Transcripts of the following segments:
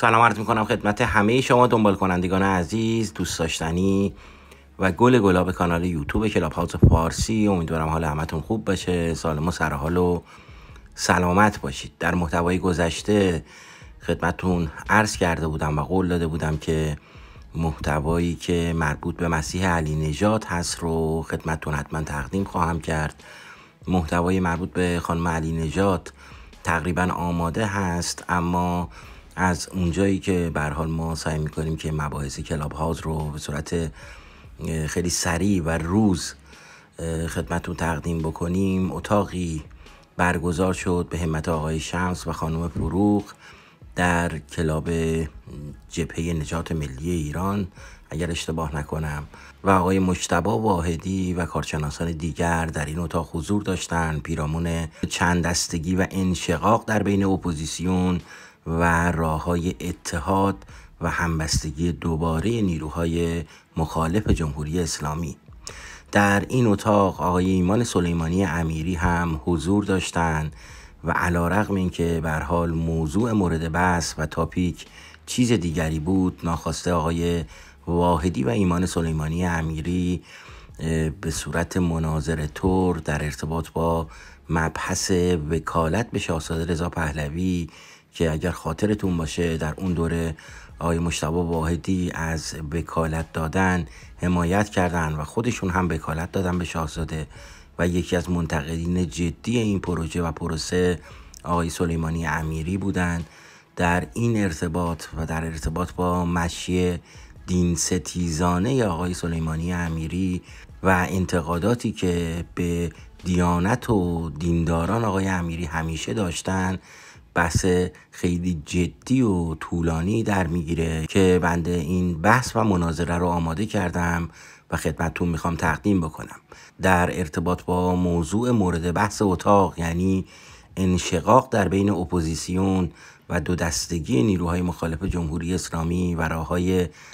سلام عرض میکنم خدمت همه شما دنبال کنندگان عزیز دوست داشتنی و گل گلاب کانال یوتیوب کلاب هاوس فارسی امیدوارم حال همتون خوب باشه سالم و سرحال و سلامت باشید در محتوای گذشته خدمتون عرض کرده بودم و قول داده بودم که محتوایی که مربوط به مسیح علی نجات هست رو خدمتون حتما تقدیم خواهم کرد محتوای مربوط به خانم علی نجات تقریبا آماده هست اما از اونجایی که به حال ما سعی میکنیم که مباحث کلاب رو به صورت خیلی سریع و روز خدمتتون تقدیم بکنیم اتاقی برگزار شد به همت آقای شمس و خانم فروغ در کلاب جبهه نجات ملی ایران اگر اشتباه نکنم و آقای مشتبا واحدی و کارشناسان دیگر در این اتاق حضور داشتند پیرامون چند دستگی و انشقاق در بین اپوزیسیون و راه های اتحاد و همبستگی دوباره نیروهای مخالف جمهوری اسلامی در این اتاق آقای ایمان سلیمانی امیری هم حضور داشتند و علا رقم این که حال موضوع مورد بحث و تاپیک چیز دیگری بود ناخواسته آقای واحدی و ایمان سلیمانی امیری به صورت مناظره تور در ارتباط با مبحث وکالت به شاهزاده رضا پهلوی که اگر خاطرتون باشه در اون دوره آقای مشتبه واحدی از وکالت دادن حمایت کردن و خودشون هم وکالت دادن به شاهزاده و یکی از منتقدین جدی این پروژه و پروسه آقای سلیمانی امیری بودند در این ارتباط و در ارتباط با مشی دین ستیزانه آقای سلیمانی امیری و انتقاداتی که به دیانت و دینداران آقای امیری همیشه داشتن بحث خیلی جدی و طولانی در میگیره که بنده این بحث و مناظره رو آماده کردم و خدمتتون میخوام تقدیم بکنم در ارتباط با موضوع مورد بحث اتاق یعنی انشقاق در بین اپوزیسیون و دو دستگی نیروهای مخالف جمهوری اسلامی و راه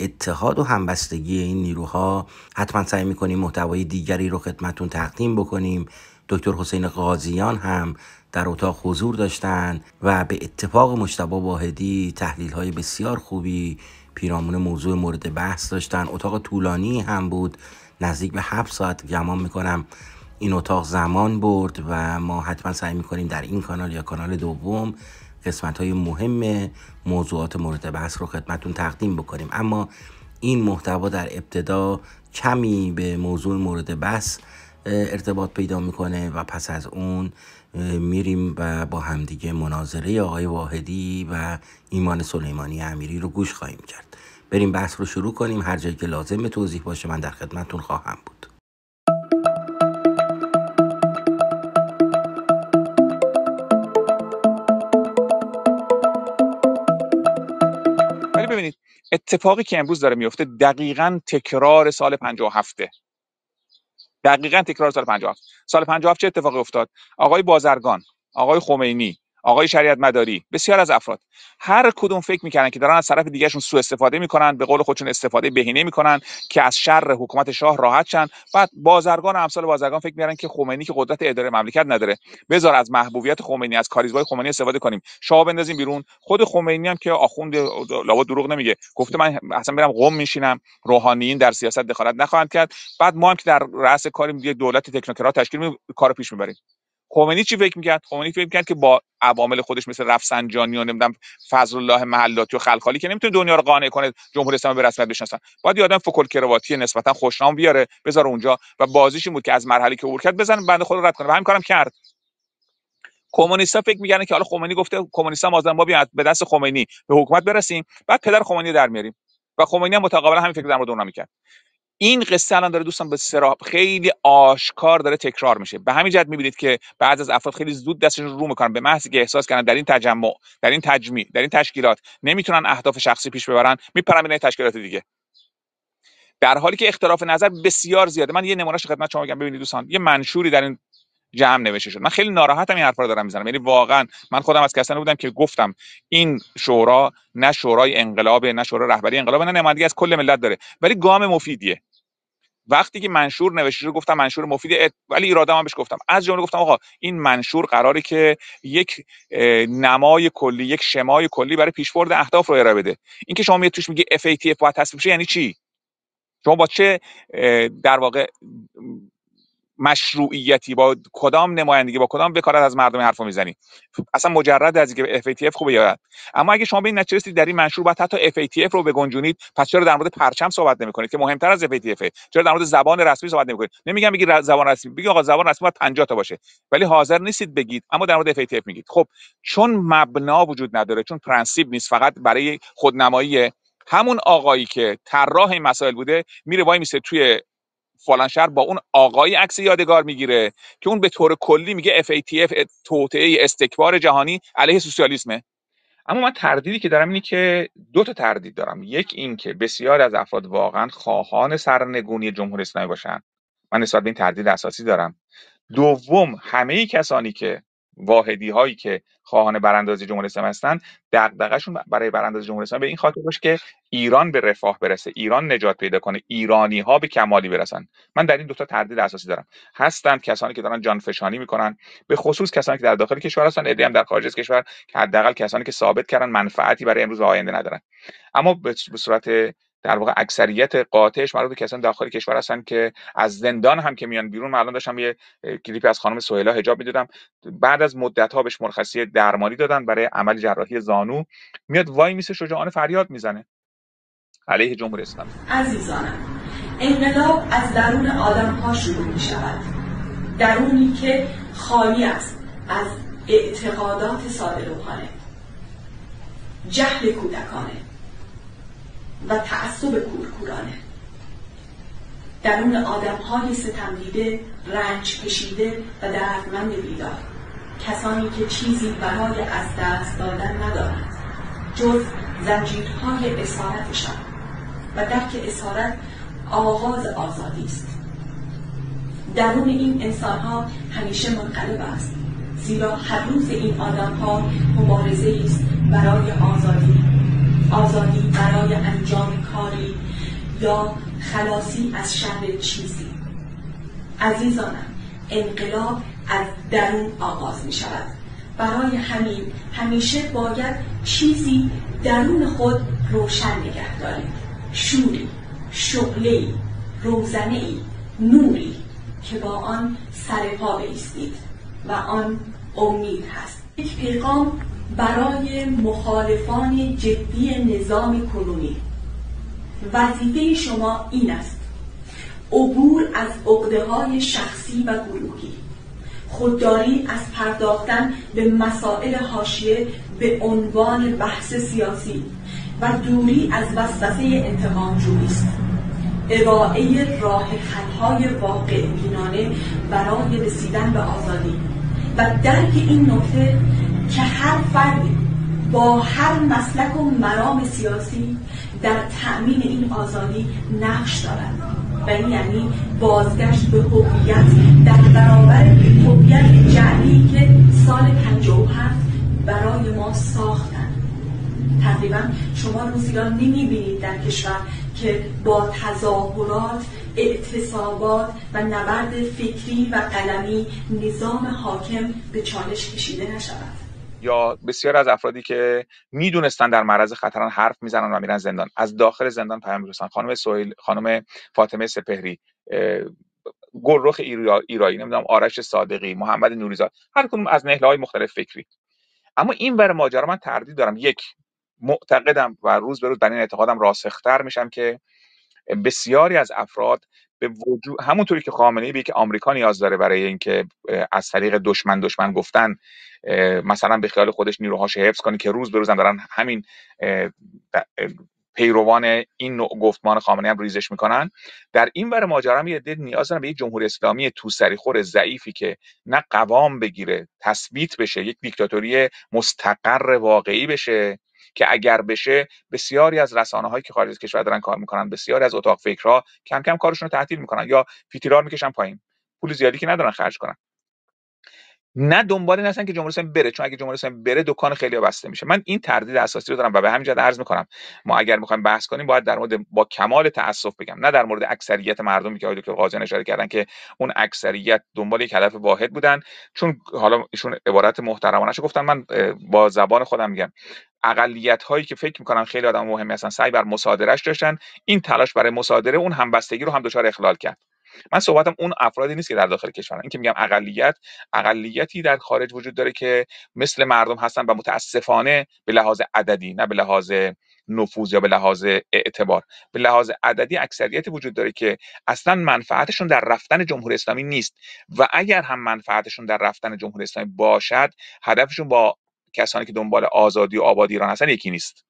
اتحاد و همبستگی این نیروها حتما سعی میکنیم محتوای دیگری رو خدمتتون تقدیم بکنیم دکتر حسین قاضیان هم در اتاق حضور داشتند و به اتفاق مشتبا واحدی تحلیل های بسیار خوبی پیرامون موضوع مورد بحث داشتن اتاق طولانی هم بود نزدیک به 7 ساعت گمان میکنم این اتاق زمان برد و ما حتما سعی میکنیم در این کانال یا کانال دوم قسمت های مهم موضوعات مورد بحث رو خدمتون تقدیم بکنیم اما این محتوا در ابتدا کمی به موضوع مورد بحث ارتباط پیدا میکنه و پس از اون میریم و با همدیگه مناظره آقای واحدی و ایمان سلیمانی امیری رو گوش خواهیم کرد بریم بحث رو شروع کنیم هر جایی که لازم به توضیح باشه من در خدمتتون خواهم بود ولی ببینید اتفاقی که امروز داره میفته دقیقا تکرار سال 57 دقیقا تکرار سال 57 سال 57 چه اتفاقی افتاد آقای بازرگان آقای خمینی آقای شریعت مداری بسیار از افراد هر کدوم فکر میکنن که دارن از طرف دیگرشون سوء استفاده میکنن به قول خودشون استفاده بهینه میکنن که از شر حکومت شاه راحت شن بعد بازرگان و امثال بازرگان فکر میکنن که خمینی که قدرت اداره مملکت نداره بذار از محبوبیت خمینی از کاریزمای خمینی استفاده کنیم شاه بندازیم بیرون خود خمینی هم که اخوند لاوا دروغ نمیگه گفته من اصلا برم قم میشینم روحانیین در سیاست دخالت نخواهند کرد بعد ما هم که در رأس کاریم یه دولت تکنوکرات تشکیل می... کارو پیش میبریم خمینی چی فکر میکرد خمینی فکر میکرد که با عوامل خودش مثل رفسنجانی و نمیدونم فضل الله محلاتی و خلخالی که نمیتونه دنیا رو قانع کنه جمهوری اسلامی به رسمیت بشناسن باید یادم فکر کرواتی نسبتا خوشنام بیاره بذاره اونجا و بازیش این بود که از مرحله که عبور کرد بنده خود رو رد کنه و همین کارم کرد کمونیستا فکر میکنن که حالا خمینی گفته کمونیستا ما ما بیاد به دست خمینی به حکومت برسیم بعد پدر خمینی در میاریم و خمینی هم متقابلا همین فکر در مورد اونها میکرد این قصه الان داره دوستان به سراب خیلی آشکار داره تکرار میشه به همین جهت میبینید که بعض از افراد خیلی زود دستشون رو میکنن به محض که احساس کردن در این تجمع در این تجمیع در این تشکیلات نمیتونن اهداف شخصی پیش ببرن میپرن به تشکیلات دیگه در حالی که اختلاف نظر بسیار زیاده من یه نمونهش خدمت شما میگم ببینید دوستان یه منشوری در این جمع نوشته شد من خیلی ناراحتم این حرفا رو دارم میزنم یعنی واقعا من خودم از کسانی بودم که گفتم این شورا نه شورای انقلاب نه شورای رهبری انقلاب نه نمایندگی از کل ملت داره ولی گام مفیدیه وقتی که منشور نوشته گفتم منشور مفید ولی اراده من بهش گفتم از جمله گفتم آقا این منشور قراره که یک نمای کلی یک شمای کلی برای پیشبرد اهداف رو ارائه بده اینکه شما میاد توش میگی FATF باید تصویب شه یعنی چی شما با چه در واقع مشروعیتی با کدام نمایندگی با کدام وکالت از مردم حرف میزنی اصلا مجرد از اینکه FATF خوبه یا اما اگه شما به این در این منشور بعد حتی FATF رو بگنجونید پس چرا در مورد پرچم صحبت نمیکنید که مهمتر از FATF چرا در مورد زبان رسمی صحبت نمیکنید نمیگم بگی زبان رسمی بگی آقا زبان رسمی باید 50 تا باشه ولی حاضر نیستید بگید اما در مورد FATF میگید خب چون مبنا وجود نداره چون پرنسیب نیست فقط برای خودنمایی همون آقایی که طراح این مسائل بوده میره وای میسه توی فلان شهر با اون آقای عکس یادگار میگیره که اون به طور کلی میگه FATF توطئه استکبار جهانی علیه سوسیالیسمه اما من تردیدی که دارم اینه که دو تا تردید دارم یک این که بسیار از افراد واقعا خواهان سرنگونی جمهوری اسلامی باشن من نسبت به این تردید اساسی دارم دوم همه کسانی که واحدی هایی که خواهان براندازی جمهوری اسلامی هستند دغدغشون برای براندازی جمهوری اسلامی به این خاطر باشه که ایران به رفاه برسه ایران نجات پیدا کنه ایرانی ها به کمالی برسن من در این دوتا تردید اساسی دارم هستند کسانی که دارن جانفشانی میکنن به خصوص کسانی که در داخل کشور هستن ادعی هم در خارج از کشور که حداقل کسانی که ثابت کردن منفعتی برای امروز و آینده ندارن اما به صورت در واقع اکثریت قاطعش مربوط به کسانی داخل کشور هستن که از زندان هم که میان بیرون مردم الان داشتم یه کلیپ از خانم سهیلا حجاب میدادم بعد از مدت ها بهش مرخصی درمانی دادن برای عمل جراحی زانو میاد وای میسه شجاعانه فریاد میزنه علیه جمهوری اسلامی عزیزانم انقلاب از درون آدم ها شروع می شود درونی که خالی است از اعتقادات صادقانه جهل کودکانه و تعصب کورکورانه درون آدم های ستم دیده رنج کشیده و دردمند بیدار کسانی که چیزی برای از دست دادن ندارند جز زنجیرهای اسارتشان و درک اسارت آغاز آزادی است درون این انسان ها همیشه منقلب است زیرا هر روز این ها مبارزه است برای آزادی آزادی برای انجام کاری یا خلاصی از شر چیزی عزیزانم انقلاب از درون آغاز می شود برای همین همیشه باید چیزی درون خود روشن نگه دارید شوری شغلی، روزنه ای نوری که با آن سر پا بیستید و آن امید هست یک پیغام برای مخالفان جدی نظام کنونی وظیفه شما این است عبور از عقده های شخصی و گروهی خودداری از پرداختن به مسائل حاشیه به عنوان بحث سیاسی و دوری از وسوسه انتقام جویی است ارائه راه حلهای واقع بینانه برای رسیدن به آزادی و درک این نکته که هر فرد با هر مسلک و مرام سیاسی در تأمین این آزادی نقش دارد و این یعنی بازگشت به هویت در برابر هویت جعلی که سال 57 برای ما ساختند تقریبا شما روزی را بینید در کشور که با تظاهرات اعتصابات و نبرد فکری و قلمی نظام حاکم به چالش کشیده نشود یا بسیار از افرادی که میدونستن در معرض خطران حرف میزنن و میرن زندان از داخل زندان پیام میرسن خانم سویل خانم فاطمه سپهری گلرخ ایرایی نمیدونم آرش صادقی محمد نوریزاد هر کدوم از نهله های مختلف فکری اما این ور ماجرا من تردید دارم یک معتقدم و روز به روز بر این اعتقادم راسختر میشم که بسیاری از افراد به وجود همونطوری که خامنه ای به یک آمریکا نیاز داره برای اینکه از طریق دشمن دشمن گفتن مثلا به خیال خودش نیروهاش حفظ کنه که روز به روزم دارن همین پیروان این نوع گفتمان خامنه هم ریزش میکنن در این ور ماجرا هم یه نیاز دارن به یک جمهوری اسلامی تو سریخور ضعیفی که نه قوام بگیره تثبیت بشه یک دیکتاتوری مستقر واقعی بشه که اگر بشه بسیاری از رسانه هایی که خارج از کشور دارن کار میکنن بسیاری از اتاق فکرها کم کم کارشون رو تعطیل میکنن یا پیتیرار میکشن پایین پول زیادی که ندارن خرج کنن نه دنبال این هستن که جمهوری اسلامی بره چون اگه جمهوری اسلامی بره دکان خیلی بسته میشه من این تردید اساسی رو دارم و به همین جهت عرض میکنم ما اگر میخوایم بحث کنیم باید در مورد با کمال تاسف بگم نه در مورد اکثریت مردمی که آقای دکتر قاضی اشاره کردن که اون اکثریت دنبال یک هدف واحد بودن چون حالا ایشون عبارت محترمانه گفتن من با زبان خودم میگم اقلیت هایی که فکر میکنم خیلی آدم مهمی هستن سعی بر مصادرهش داشتن این تلاش برای مصادره اون همبستگی رو هم دچار اخلال کرد من صحبتم اون افرادی نیست که در داخل کشورن. این که میگم اقلیت اقلیتی در خارج وجود داره که مثل مردم هستن و متاسفانه به لحاظ عددی نه به لحاظ نفوذ یا به لحاظ اعتبار به لحاظ عددی اکثریتی وجود داره که اصلا منفعتشون در رفتن جمهوری اسلامی نیست و اگر هم منفعتشون در رفتن جمهوری اسلامی باشد هدفشون با کسانی که دنبال آزادی و آبادی ایران هستن یکی نیست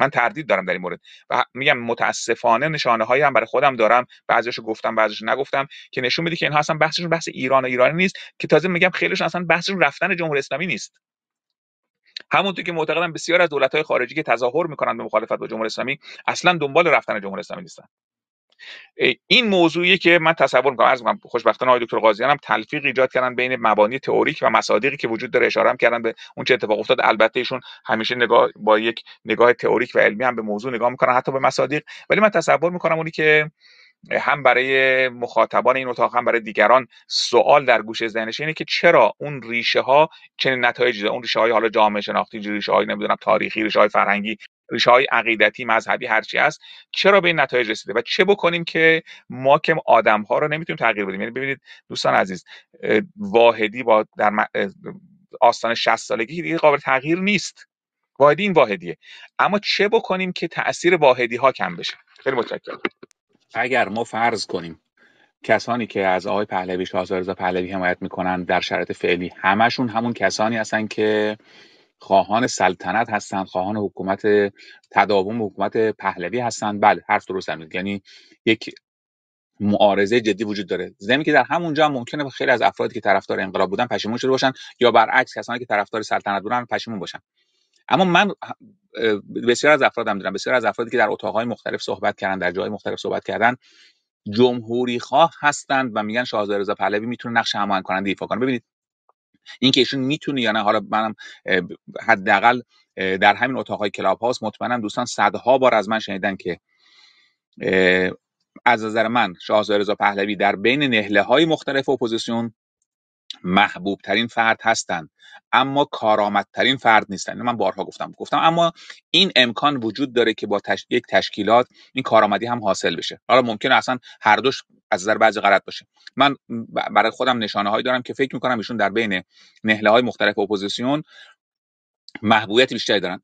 من تردید دارم در این مورد و میگم متاسفانه نشانه هایی هم برای خودم دارم بعضیشو گفتم بعضیشو نگفتم که نشون میده که اینها اصلا بحثشون بحث ایران و ایرانی نیست که تازه میگم خیلیشون اصلا بحثشون رفتن جمهوری اسلامی نیست همونطور که معتقدم بسیار از دولت های خارجی که تظاهر میکنن به مخالفت با جمهوری اسلامی اصلا دنبال رفتن جمهوری اسلامی نیستن این موضوعیه که من تصور می‌کنم عرض می‌کنم خوشبختانه آقای دکتر قاضیان هم تلفیق ایجاد کردن بین مبانی تئوریک و مصادیقی که وجود داره اشاره کردن به اون چه اتفاق افتاد البته ایشون همیشه نگاه با یک نگاه تئوریک و علمی هم به موضوع نگاه میکنن حتی به مصادیق ولی من تصور میکنم اونی که هم برای مخاطبان این اتاق هم برای دیگران سوال در گوش ذهنش اینه که چرا اون ریشه ها چنین نتایجی اون ریشه های حالا جامعه شناختی ریشه های نمیدونم تاریخی ریشه های فرهنگی ریشه های عقیدتی مذهبی هرچی هست چرا به این نتایج رسیده و چه بکنیم که ما که آدم ها رو نمیتونیم تغییر بدیم یعنی ببینید دوستان عزیز واحدی با در آستان 60 سالگی دیگه قابل تغییر نیست واحدی این واحدیه اما چه بکنیم که تاثیر واحدی ها کم بشه خیلی متشکرم اگر ما فرض کنیم کسانی که از آقای پهلوی شاهزاده رضا پهلوی حمایت میکنن در شرایط فعلی همشون همون کسانی هستن که خواهان سلطنت هستند خواهان حکومت تداوم حکومت پهلوی هستند بله حرف درست هم یعنی یک معارضه جدی وجود داره زمین که در همونجا هم ممکنه خیلی از افرادی که طرفدار انقلاب بودن پشیمون شده باشن یا برعکس کسانی که طرفدار سلطنت بودن پشیمون باشن اما من بسیار از افرادم دیدم بسیار از افرادی که در اتاقهای مختلف صحبت کردن در جای مختلف صحبت کردن جمهوری خواه هستند و میگن شاهزاده رضا پهلوی میتونه نقش هماهنگ کننده ایفا کنه ببینید اینکه ایشون میتونه یا نه حالا منم حداقل در همین اتاقهای کلاب هاست مطمئنم دوستان صدها بار از من شنیدن که از نظر من شاهزاده رضا پهلوی در بین نهله های مختلف اپوزیسیون محبوب ترین فرد هستند اما کارآمدترین فرد نیستن من بارها گفتم گفتم اما این امکان وجود داره که با یک تشکیلات این کارآمدی هم حاصل بشه حالا ممکنه اصلا هر دوش از نظر بعضی غلط باشه من برای خودم نشانه هایی دارم که فکر میکنم ایشون در بین نهله های مختلف اپوزیسیون محبوبیت بیشتری دارن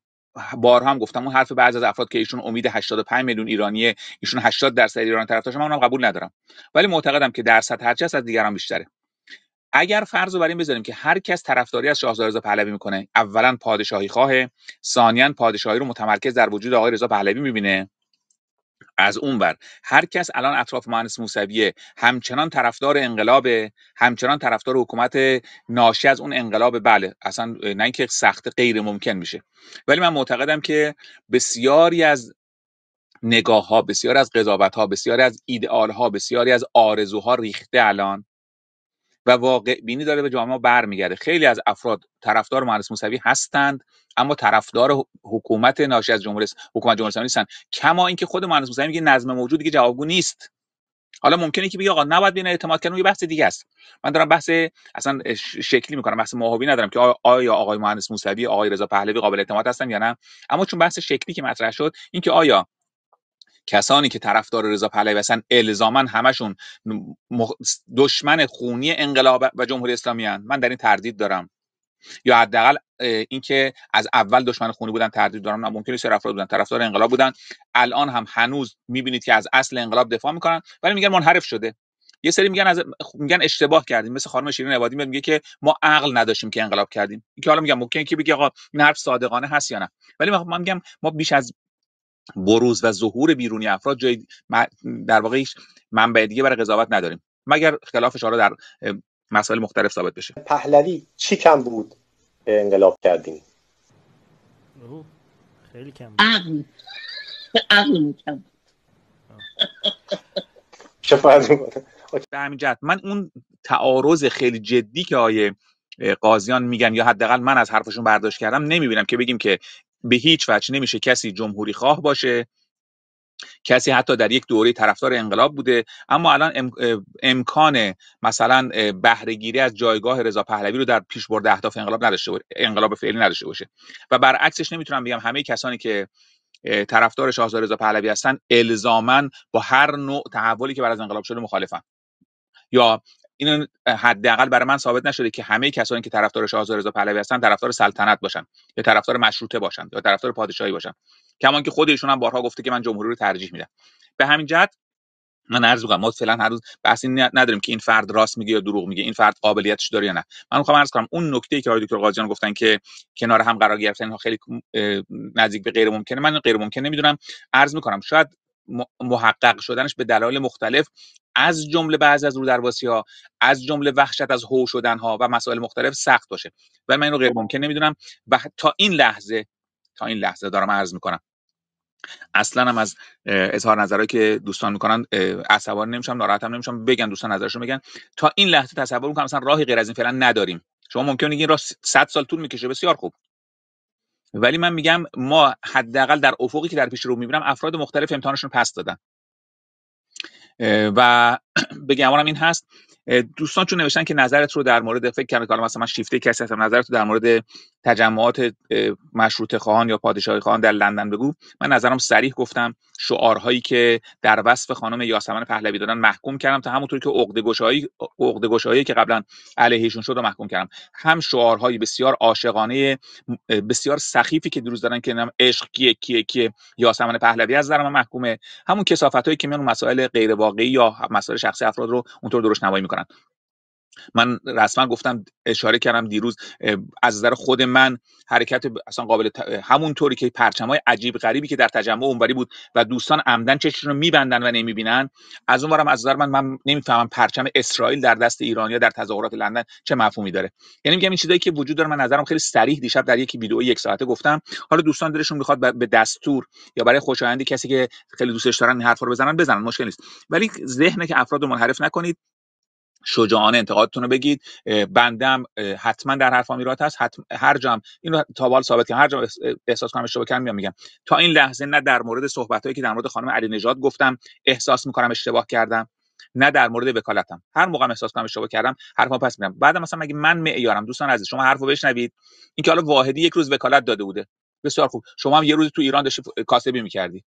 بار هم گفتم اون حرف بعضی از افراد که ایشون امید 85 میلیون ایرانی ایشون 80 درصد ایران طرفدارش من اونم قبول ندارم ولی معتقدم که درصد هرچی از دیگران بیشتره اگر فرض رو بر این بذاریم که هر کس طرفداری از شاهزاده رضا پهلوی میکنه اولا پادشاهی خواه ثانیا پادشاهی رو متمرکز در وجود آقای رضا پهلوی میبینه از اون بر هر کس الان اطراف مهندس موسویه همچنان طرفدار انقلابه همچنان طرفدار حکومت ناشی از اون انقلاب بله اصلا نه اینکه سخت غیر ممکن میشه ولی من معتقدم که بسیاری از نگاه ها بسیاری از قضاوت ها بسیاری از ایدئال ها بسیاری از آرزوها ریخته الان و واقع بینی داره به جامعه برمیگرده خیلی از افراد طرفدار مهندس موسوی هستند اما طرفدار حکومت ناشی از جمهوری حکومت جمهوری اسلامی نیستن کما اینکه خود مهندس موسوی میگه نظم موجود دیگه جوابگو نیست حالا ممکنه که بگه آقا نباید بین اعتماد کردن یه بحث دیگه است من دارم بحث اصلا شکلی میکنم بحث ماهوی ندارم که آیا آقای مهندس موسوی آقای رضا پهلوی قابل اعتماد هستن یا نه اما چون بحث شکلی که مطرح شد اینکه آیا کسانی که طرفدار رضا پهلوی هستن الزاما همشون دشمن خونی انقلاب و جمهوری اسلامی من در این تردید دارم یا حداقل اینکه از اول دشمن خونی بودن تردید دارم ممکنه سر افراد بودن طرفدار انقلاب بودن الان هم هنوز میبینید که از اصل انقلاب دفاع میکنن ولی میگن منحرف شده یه سری میگن از میگن اشتباه کردیم مثل خانم شیرین عبادی میگه که ما عقل نداشتیم که انقلاب کردیم اینکه حالا میگم ممکنه که بگه آقا این حرف صادقانه هست یا نه ولی من میگم ما بیش از بروز و ظهور بیرونی افراد جای در واقع منبع دیگه برای قضاوت نداریم مگر خلافش را در مسائل مختلف ثابت بشه پهلوی چی کم بود انقلاب کردیم خیلی کم عقل عقل کم همین جهت من اون تعارض خیلی جدی که آیه قاضیان میگن یا حداقل من از حرفشون برداشت کردم نمیبینم که بگیم که به هیچ وجه نمیشه کسی جمهوری خواه باشه کسی حتی در یک دوره طرفدار انقلاب بوده اما الان امکان مثلا بهرهگیری از جایگاه رضا پهلوی رو در پیشبرد اهداف انقلاب نداشته باشه انقلاب فعلی نداشته باشه و برعکسش نمیتونم بگم همه کسانی که طرفدار شاهزاده رضا پهلوی هستن الزاما با هر نوع تحولی که بعد از انقلاب شده مخالفن یا این حداقل برای من ثابت نشده که همه کسانی که طرفدار شاهزاده رضا پهلوی هستن طرفدار سلطنت باشن یا طرفدار مشروطه باشن یا طرفدار پادشاهی باشن کمان که خود ایشون هم بارها گفته که من جمهوری رو ترجیح میدم به همین جهت من عرض میکنم ما فعلا هر روز نداریم که این فرد راست میگه یا دروغ میگه این فرد قابلیتش داره یا نه من میخوام عرض کنم اون نکته ای که آقای دکتر قاضیان گفتن که کنار هم قرار گرفتن خیلی نزدیک به غیر ممکنه من غیر ممکن نمیدونم عرض میکنم شاید محقق شدنش به دلایل مختلف از جمله بعضی از رودرواسی ها از جمله وحشت از هو شدن ها و مسائل مختلف سخت باشه ولی من اینو غیر ممکن نمیدونم تا این لحظه تا این لحظه دارم عرض میکنم اصلا هم از اظهار نظرهایی که دوستان میکنن عصبانی نمیشم ناراحتم نمیشم بگن دوستان نظرشون بگن تا این لحظه تصور میکنم مثلا راهی غیر از این فعلا نداریم شما ممکنه این راه 100 سال طول میکشه بسیار خوب ولی من میگم ما حداقل در افقی که در پیش رو میبینم افراد مختلف امتحانشون پس دادن و بگم گمانم این هست دوستان چون نوشتن که نظرت رو در مورد فکر کردن که مثلا من شیفته کسی هستم نظرت رو در مورد تجمعات مشروط خواهان یا پادشاهی خواهان در لندن بگو من نظرم صریح گفتم شعارهایی که در وصف خانم یاسمن پهلوی دادن محکوم کردم تا همونطوری که عقده‌گشایی عقده‌گشایی که قبلا علیهشون شد رو محکوم کردم هم شعارهای بسیار عاشقانه بسیار سخیفی که دیروز دارن که نام عشق کیه کیه کیه یاسمن پهلوی از من محکومه همون کسافتایی که میان مسائل غیر واقعی یا مسائل شخصی افراد رو اونطور درست میکنن من رسما گفتم اشاره کردم دیروز از نظر خود من حرکت اصلا قابل همون طوری که پرچم های عجیب غریبی که در تجمع اونوری بود و دوستان عمدن چششون رو میبندن و نمیبینن از اونورم از نظر من من نمیفهمم پرچم اسرائیل در دست ایرانیا در تظاهرات لندن چه مفهومی داره یعنی میگم این چیزایی که وجود داره من نظرم خیلی صریح دیشب در یک ویدیو یک ساعته گفتم حالا دوستان دلشون میخواد به دستور یا برای خوشایندی کسی که خیلی دوستش دارن این حرفا رو بزنن بزنن مشکل نیست ولی ذهن که افراد منحرف نکنید شجاعانه انتقادتون رو بگید بندم حتما در حرفام ایراد هست حتما هر جام اینو تا بال ثابت کنم هر جام احساس کنم اشتباه کردم میام میگم تا این لحظه نه در مورد صحبتایی که در مورد خانم علی نجات گفتم احساس میکنم اشتباه کردم نه در مورد وکالتم هر موقع احساس کنم اشتباه کردم حرفا پس میدم بعد مثلا مگه من معیارم دوستان عزیز شما حرفو بشنوید اینکه حالا واحدی یک روز وکالت داده بوده بسیار خوب شما هم یه روز تو ایران داشتی کاسبی میکردی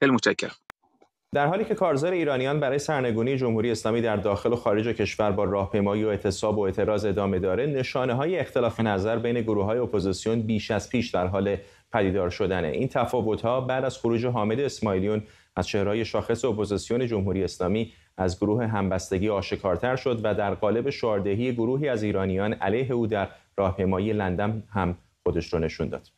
خیلی متشکرم در حالی که کارزار ایرانیان برای سرنگونی جمهوری اسلامی در داخل و خارج و کشور با راهپیمایی و اعتصاب و اعتراض ادامه داره نشانه های اختلاف نظر بین گروه های اپوزیسیون بیش از پیش در حال پدیدار شدنه این تفاوتها بعد از خروج حامد اسماعیلیون از های شاخص اپوزیسیون جمهوری اسلامی از گروه همبستگی آشکارتر شد و در قالب شاردهی گروهی از ایرانیان علیه او در راهپیمایی لندن هم خودش رو نشون داد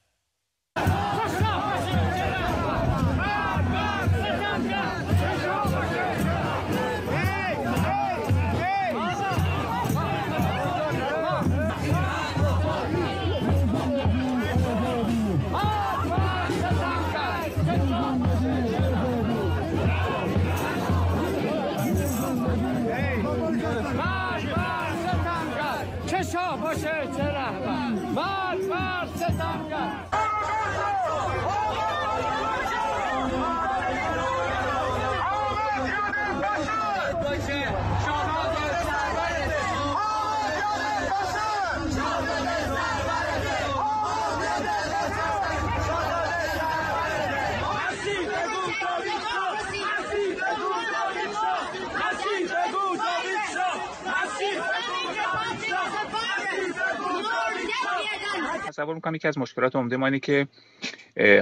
تصور میکنم یکی از مشکلات عمده ما اینه که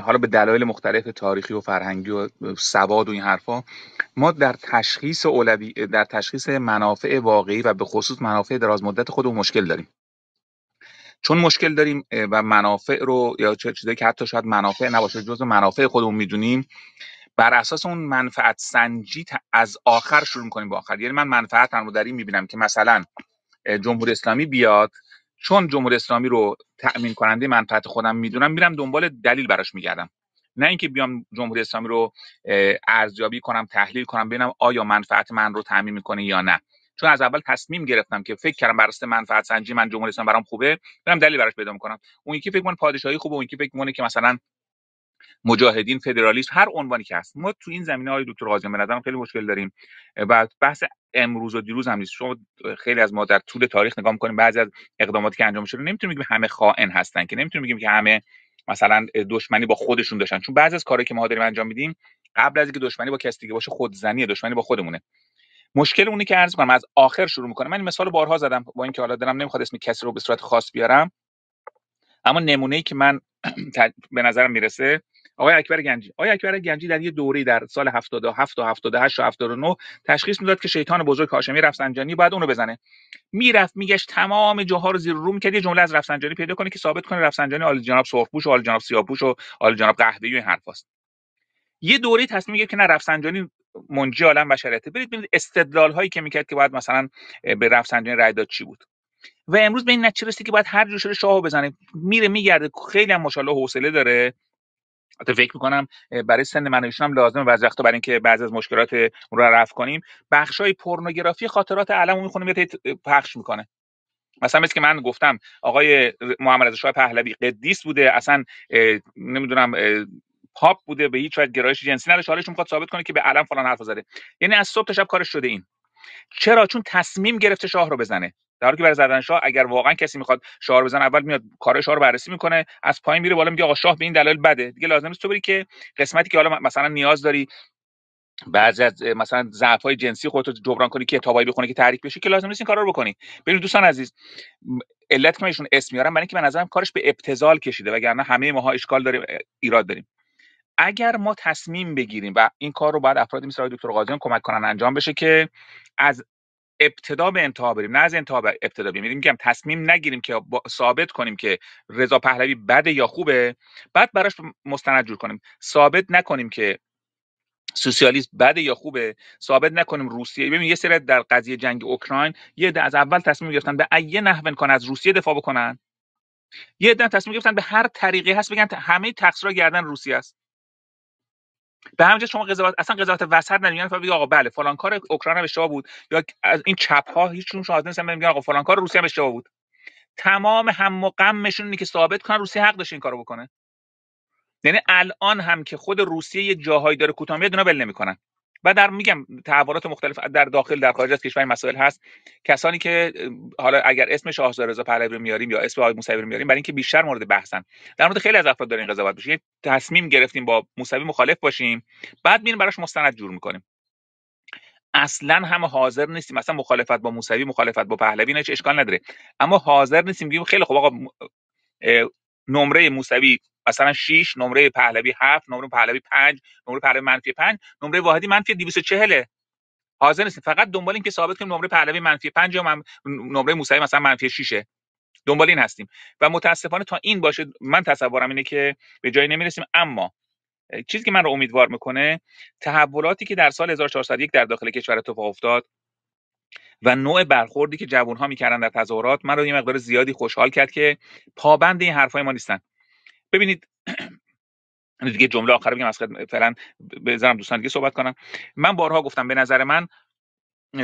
حالا به دلایل مختلف تاریخی و فرهنگی و سواد و این حرفها ما در تشخیص اولوی در تشخیص منافع واقعی و به خصوص منافع درازمدت خودمون مشکل داریم چون مشکل داریم و منافع رو یا چیزایی که حتی شاید منافع نباشه جز منافع خودمون میدونیم بر اساس اون منفعت سنجی از آخر شروع میکنیم به آخر یعنی من منفعتم رو در این میبینم که مثلا جمهوری اسلامی بیاد چون جمهوری اسلامی رو تأمین کننده منفعت خودم میدونم میرم دنبال دلیل براش میگردم نه اینکه بیام جمهوری اسلامی رو ارزیابی کنم تحلیل کنم ببینم آیا منفعت من رو تعمین میکنه یا نه چون از اول تصمیم گرفتم که فکر کردم بر منفعت سنجی من جمهوری اسلامی برام خوبه برم دلیل براش پیدا میکنم اون یکی فکر من پادشاهی خوبه اون یکی فکر میکنه که مثلا مجاهدین فدرالیست هر عنوانی که هست ما تو این زمینه های دکتر قاضی به نظرم خیلی مشکل داریم و بحث امروز و دیروز هم نیست شما خیلی از ما در طول تاریخ نگاه میکنیم بعضی از اقداماتی که انجام شده نمیتونیم بگیم همه خائن هستن که نمیتونیم بگیم که همه مثلا دشمنی با خودشون داشتن چون بعضی از کارهایی که ما داریم انجام میدیم قبل از اینکه دشمنی با کسی دیگه باشه خودزنی دشمنی با خودمونه مشکل اونی که عرض کنم از آخر شروع میکنم من این مثال بارها زدم با اینکه حالا دلم نمیخواد اسم کسی رو به صورت خاص بیارم اما نمونه ای که من به نظرم میرسه آقای اکبر گنجی آقای اکبر گنجی در یه دوری در سال 77 و 78 و 79 تشخیص میداد که شیطان بزرگ هاشمی رفسنجانی باید اونو بزنه میرفت میگشت تمام جاها رو زیر روم کرد یه جمله از رفسنجانی پیدا کنه که ثابت کنه رفسنجانی آل جناب سرخپوش و آل جناب سیاپوش و آل جناب قهوه‌ای این حرفاست یه دوری تصمیم میگه که نه رفسنجانی منجی عالم بشریته برید ببینید استدلال هایی که میکرد که باید مثلا به رفسنجانی رای داد چی بود و امروز به این نتیجه که باید هر جور شده شاهو بزنه میره میگرده خیلی هم ماشاءالله حوصله داره حتی فکر میکنم برای سن من هم لازمه بعضی برای اینکه بعضی از مشکلات رو رفع کنیم بخشای پورنوگرافی خاطرات علم رو میخونه پخش میکنه مثلا مثل که من گفتم آقای محمد رضا شاه پهلوی قدیس بوده اصلا نمیدونم پاپ بوده به هیچ وجه گرایش جنسی نداشت حالش میخواد ثابت کنه که به علم فلان حرف زده یعنی از صبح تا شب کارش شده این چرا چون تصمیم گرفته شاه رو بزنه در که برای زدن شاه اگر واقعا کسی میخواد شاه رو بزنه اول میاد کار شاه رو بررسی میکنه از پایین میره بالا میگه آقا شاه به این دلایل بده دیگه لازم نیست تو بری که قسمتی که حالا مثلا نیاز داری بعضی از مثلا ضعف های جنسی خودت رو جبران کنی که تابایی بخونه که تحریک بشه که لازم نیست این کارا رو بکنی ببین دوستان عزیز علت که من ایشون اسم میارم برای اینکه به نظرم کارش به ابتزال کشیده وگرنه همه ماها اشکال داریم ایراد داریم اگر ما تصمیم بگیریم و این کار رو بعد افرادی مثل دکتر قاضیان کمک کنن انجام بشه که از ابتدا به انتها بریم نه از انتها به ابتدا بریم میگم تصمیم نگیریم که ثابت کنیم که رضا پهلوی بده یا خوبه بعد براش مستند جور کنیم ثابت نکنیم که سوسیالیست بده یا خوبه ثابت نکنیم روسیه ببین یه سری در قضیه جنگ اوکراین یه ده از اول تصمیم گرفتن به ایه نحون کن از روسیه دفاع بکنن یه عده تصمیم گرفتن به هر طریقی هست بگن همه تقصیر گردن روسیه است به همینجا شما قضاوت اصلا قضاوت وسط نمیگن فقط آقا بله فلان کار اوکراین هم اشتباه بود یا از این چپ ها هیچ شما نیستن میگن آقا فلان کار روسیه هم اشتباه بود تمام هم و غمشون اینه که ثابت کنن روسیه حق داشت این کارو بکنه یعنی الان هم که خود روسیه یه جاهایی داره کوتاه میاد اونا ول نمیکنن و در میگم تحولات مختلف در داخل در خارج از کشور مسائل هست کسانی که حالا اگر اسم شاهزاده رضا پهلوی رو میاریم یا اسم آقای موسوی رو میاریم برای اینکه بیشتر مورد بحثن در مورد خیلی از افراد دارین قضاوت بشه تصمیم گرفتیم با موسوی مخالف باشیم بعد میریم براش مستند جور میکنیم اصلا هم حاضر نیستیم مثلا مخالفت با موسوی مخالفت با پهلوی اینا اشکال نداره اما حاضر نیستیم بگیم خیلی خب نمره موسوی مثلا 6 نمره پهلوی 7 نمره پهلوی 5 نمره پهلوی منفی 5 نمره واحدی منفی 240 حاضر نیستیم فقط دنبال این که ثابت کنیم نمره پهلوی منفی 5 یا من... نمره موسوی مثلا منفی 6 دنبال این هستیم و متاسفانه تا این باشه من تصورم اینه که به جایی نمیرسیم اما چیزی که من رو امیدوار میکنه تحولاتی که در سال 1401 در داخل کشور اتفاق افتاد و نوع برخوردی که جوانها میکردن در تظاهرات من رو یه مقدار زیادی خوشحال کرد که پابند این حرفای ما نیستن ببینید دیگه جمله آخر بگم از خدمت فعلا بذارم دوستان دیگه صحبت کنم من بارها گفتم به نظر من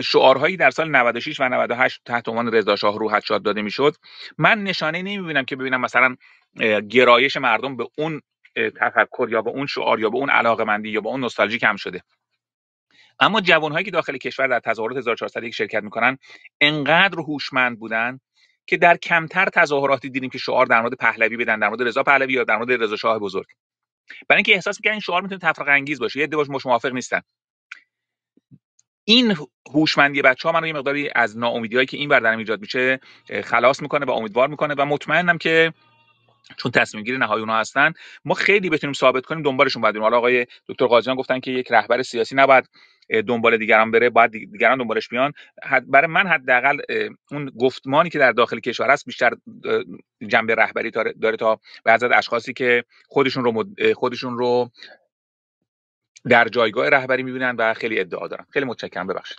شعارهایی در سال 96 و 98 تحت عنوان رضا شاه رو شاد داده میشد من نشانه نمیبینم که ببینم مثلا گرایش مردم به اون تفکر یا به اون شعار یا به اون علاقه مندی یا به اون نوستالژی کم شده اما جوانهایی که داخل کشور در تظاهرات 1401 شرکت میکنن انقدر هوشمند بودن که در کمتر تظاهراتی دیدیم که شعار در مورد پهلوی بدن در مورد رضا پهلوی یا در مورد رضا شاه بزرگ برای اینکه احساس میکنن این شعار میتونه تفرقه انگیز باشه یه باش مش موافق نیستن این هوشمندی بچه ها من رو یه مقداری از ناامیدی‌هایی که این بردنم ایجاد میشه خلاص میکنه و امیدوار میکنه و مطمئنم که چون تصمیم گیری نهایی اونا هستن ما خیلی بتونیم ثابت کنیم دنبالشون باید حالا آقای دکتر قاضیان گفتن که یک رهبر سیاسی نباید دنبال دیگران بره باید دیگران دنبالش بیان برای من حداقل اون گفتمانی که در داخل کشور هست بیشتر جنبه رهبری داره تا بعضی اشخاصی که خودشون رو خودشون رو در جایگاه رهبری میبینن و خیلی ادعا دارن خیلی متشکرم ببخشید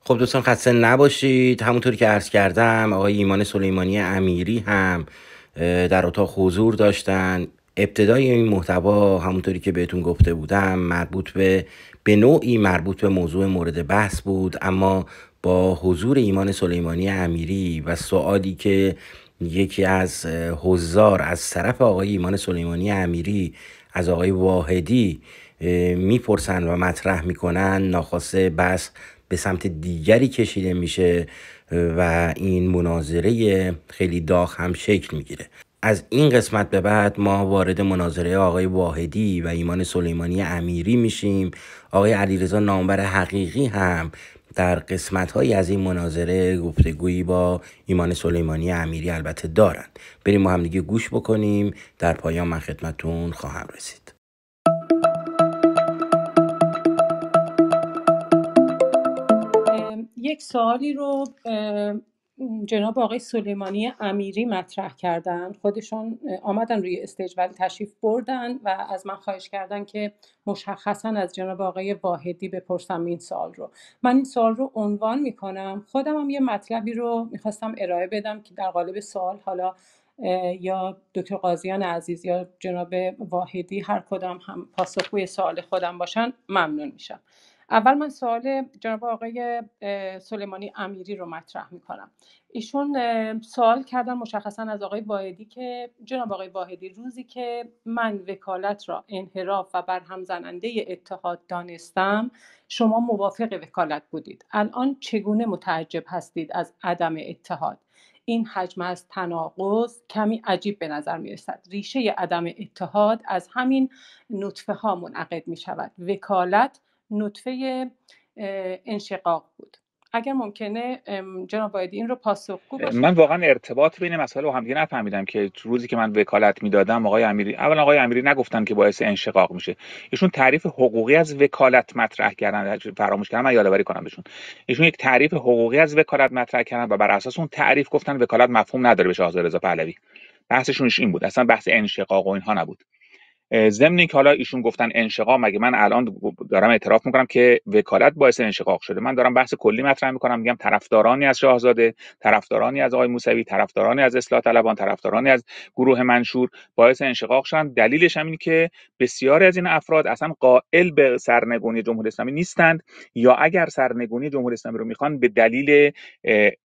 خب دوستان خسته نباشید همونطور که عرض کردم آقای ایمان سلیمانی امیری هم در اتاق حضور داشتن ابتدای این محتوا همونطوری که بهتون گفته بودم مربوط به به نوعی مربوط به موضوع مورد بحث بود اما با حضور ایمان سلیمانی امیری و سوالی که یکی از حضار از طرف آقای ایمان سلیمانی امیری از آقای واحدی میپرسن و مطرح میکنن ناخواسته بس به سمت دیگری کشیده میشه و این مناظره خیلی داغ هم شکل میگیره از این قسمت به بعد ما وارد مناظره آقای واحدی و ایمان سلیمانی امیری میشیم آقای علیرضا نامبر حقیقی هم در قسمت های از این مناظره گفتگویی با ایمان سلیمانی امیری البته دارند بریم ما هم گوش بکنیم در پایان من خدمتون خواهم رسید یک سوالی رو جناب آقای سلیمانی امیری مطرح کردن خودشون آمدن روی استیج ولی تشریف بردن و از من خواهش کردن که مشخصا از جناب آقای واحدی بپرسم این سال رو من این سال رو عنوان میکنم خودم هم یه مطلبی رو میخواستم ارائه بدم که در قالب سال حالا یا دکتر قاضیان عزیز یا جناب واحدی هر کدام هم پاسخگوی سوال خودم باشن ممنون میشم اول من سوال جناب آقای سلیمانی امیری رو مطرح میکنم ایشون سوال کردن مشخصا از آقای واحدی که جناب آقای واحدی روزی که من وکالت را انحراف و هم زننده اتحاد دانستم شما موافق وکالت بودید الان چگونه متعجب هستید از عدم اتحاد این حجم از تناقض کمی عجیب به نظر می رسد ریشه عدم اتحاد از همین نطفه ها منعقد می شود وکالت نطفه انشقاق بود اگر ممکنه جناب باید این رو پاسخگو باشه من واقعا ارتباط بین مسئله و همدیگه نفهمیدم که روزی که من وکالت میدادم آقای امیری اولا آقای امیری نگفتن که باعث انشقاق میشه ایشون تعریف حقوقی از وکالت مطرح کردن فراموش کردم من یادآوری کنم بهشون ایشون یک تعریف حقوقی از وکالت مطرح کردن و بر اساس اون تعریف گفتن وکالت مفهوم نداره به شاهزاده رضا پهلوی بحثشون این بود اصلا بحث انشقاق و اینها نبود ضمن که حالا ایشون گفتن انشقاق مگه من الان دارم اعتراف میکنم که وکالت باعث انشقاق شده من دارم بحث کلی مطرح میکنم میگم طرفدارانی از شاهزاده طرفدارانی از آقای موسوی طرفدارانی از اصلاح طلبان طرفدارانی از گروه منشور باعث انشقاق شدن دلیلش هم اینه که بسیاری از این افراد اصلا قائل به سرنگونی جمهوری اسلامی نیستند یا اگر سرنگونی جمهوری اسلامی رو میخوان به دلیل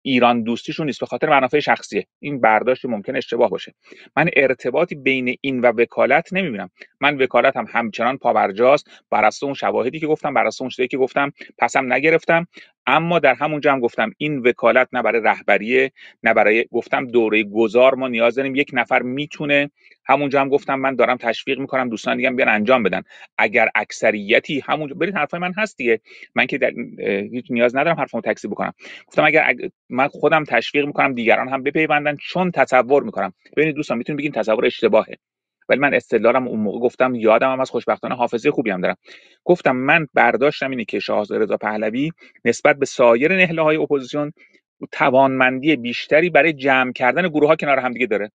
ایران دوستیشون نیست به خاطر منافع شخصی این برداشت ممکن اشتباه باشه من ارتباطی بین این و وکالت نمیبینم من وکالتم همچنان پابرجاست بر اساس اون شواهدی که گفتم بر اساس اون که گفتم پسم نگرفتم اما در همونجا هم گفتم این وکالت نه برای رهبریه نه برای گفتم دوره گذار ما نیاز داریم یک نفر میتونه همونجا هم گفتم من دارم تشویق میکنم دوستان دیگه بیان انجام بدن اگر اکثریتی همون برید حرفای من هست دیگه من که در... نیاز ندارم حرفمو تکسی بکنم گفتم اگر من خودم تشویق میکنم دیگران هم بپیوندن چون تصور میکنم ببینید دوستان میتونید بگین تصور اشتباهه ولی من استدلالم اون موقع گفتم یادم هم از خوشبختانه حافظه خوبی هم دارم گفتم من برداشتم اینه که شاهزاده رضا پهلوی نسبت به سایر نهله های اپوزیسیون توانمندی بیشتری برای جمع کردن گروه ها کنار همدیگه داره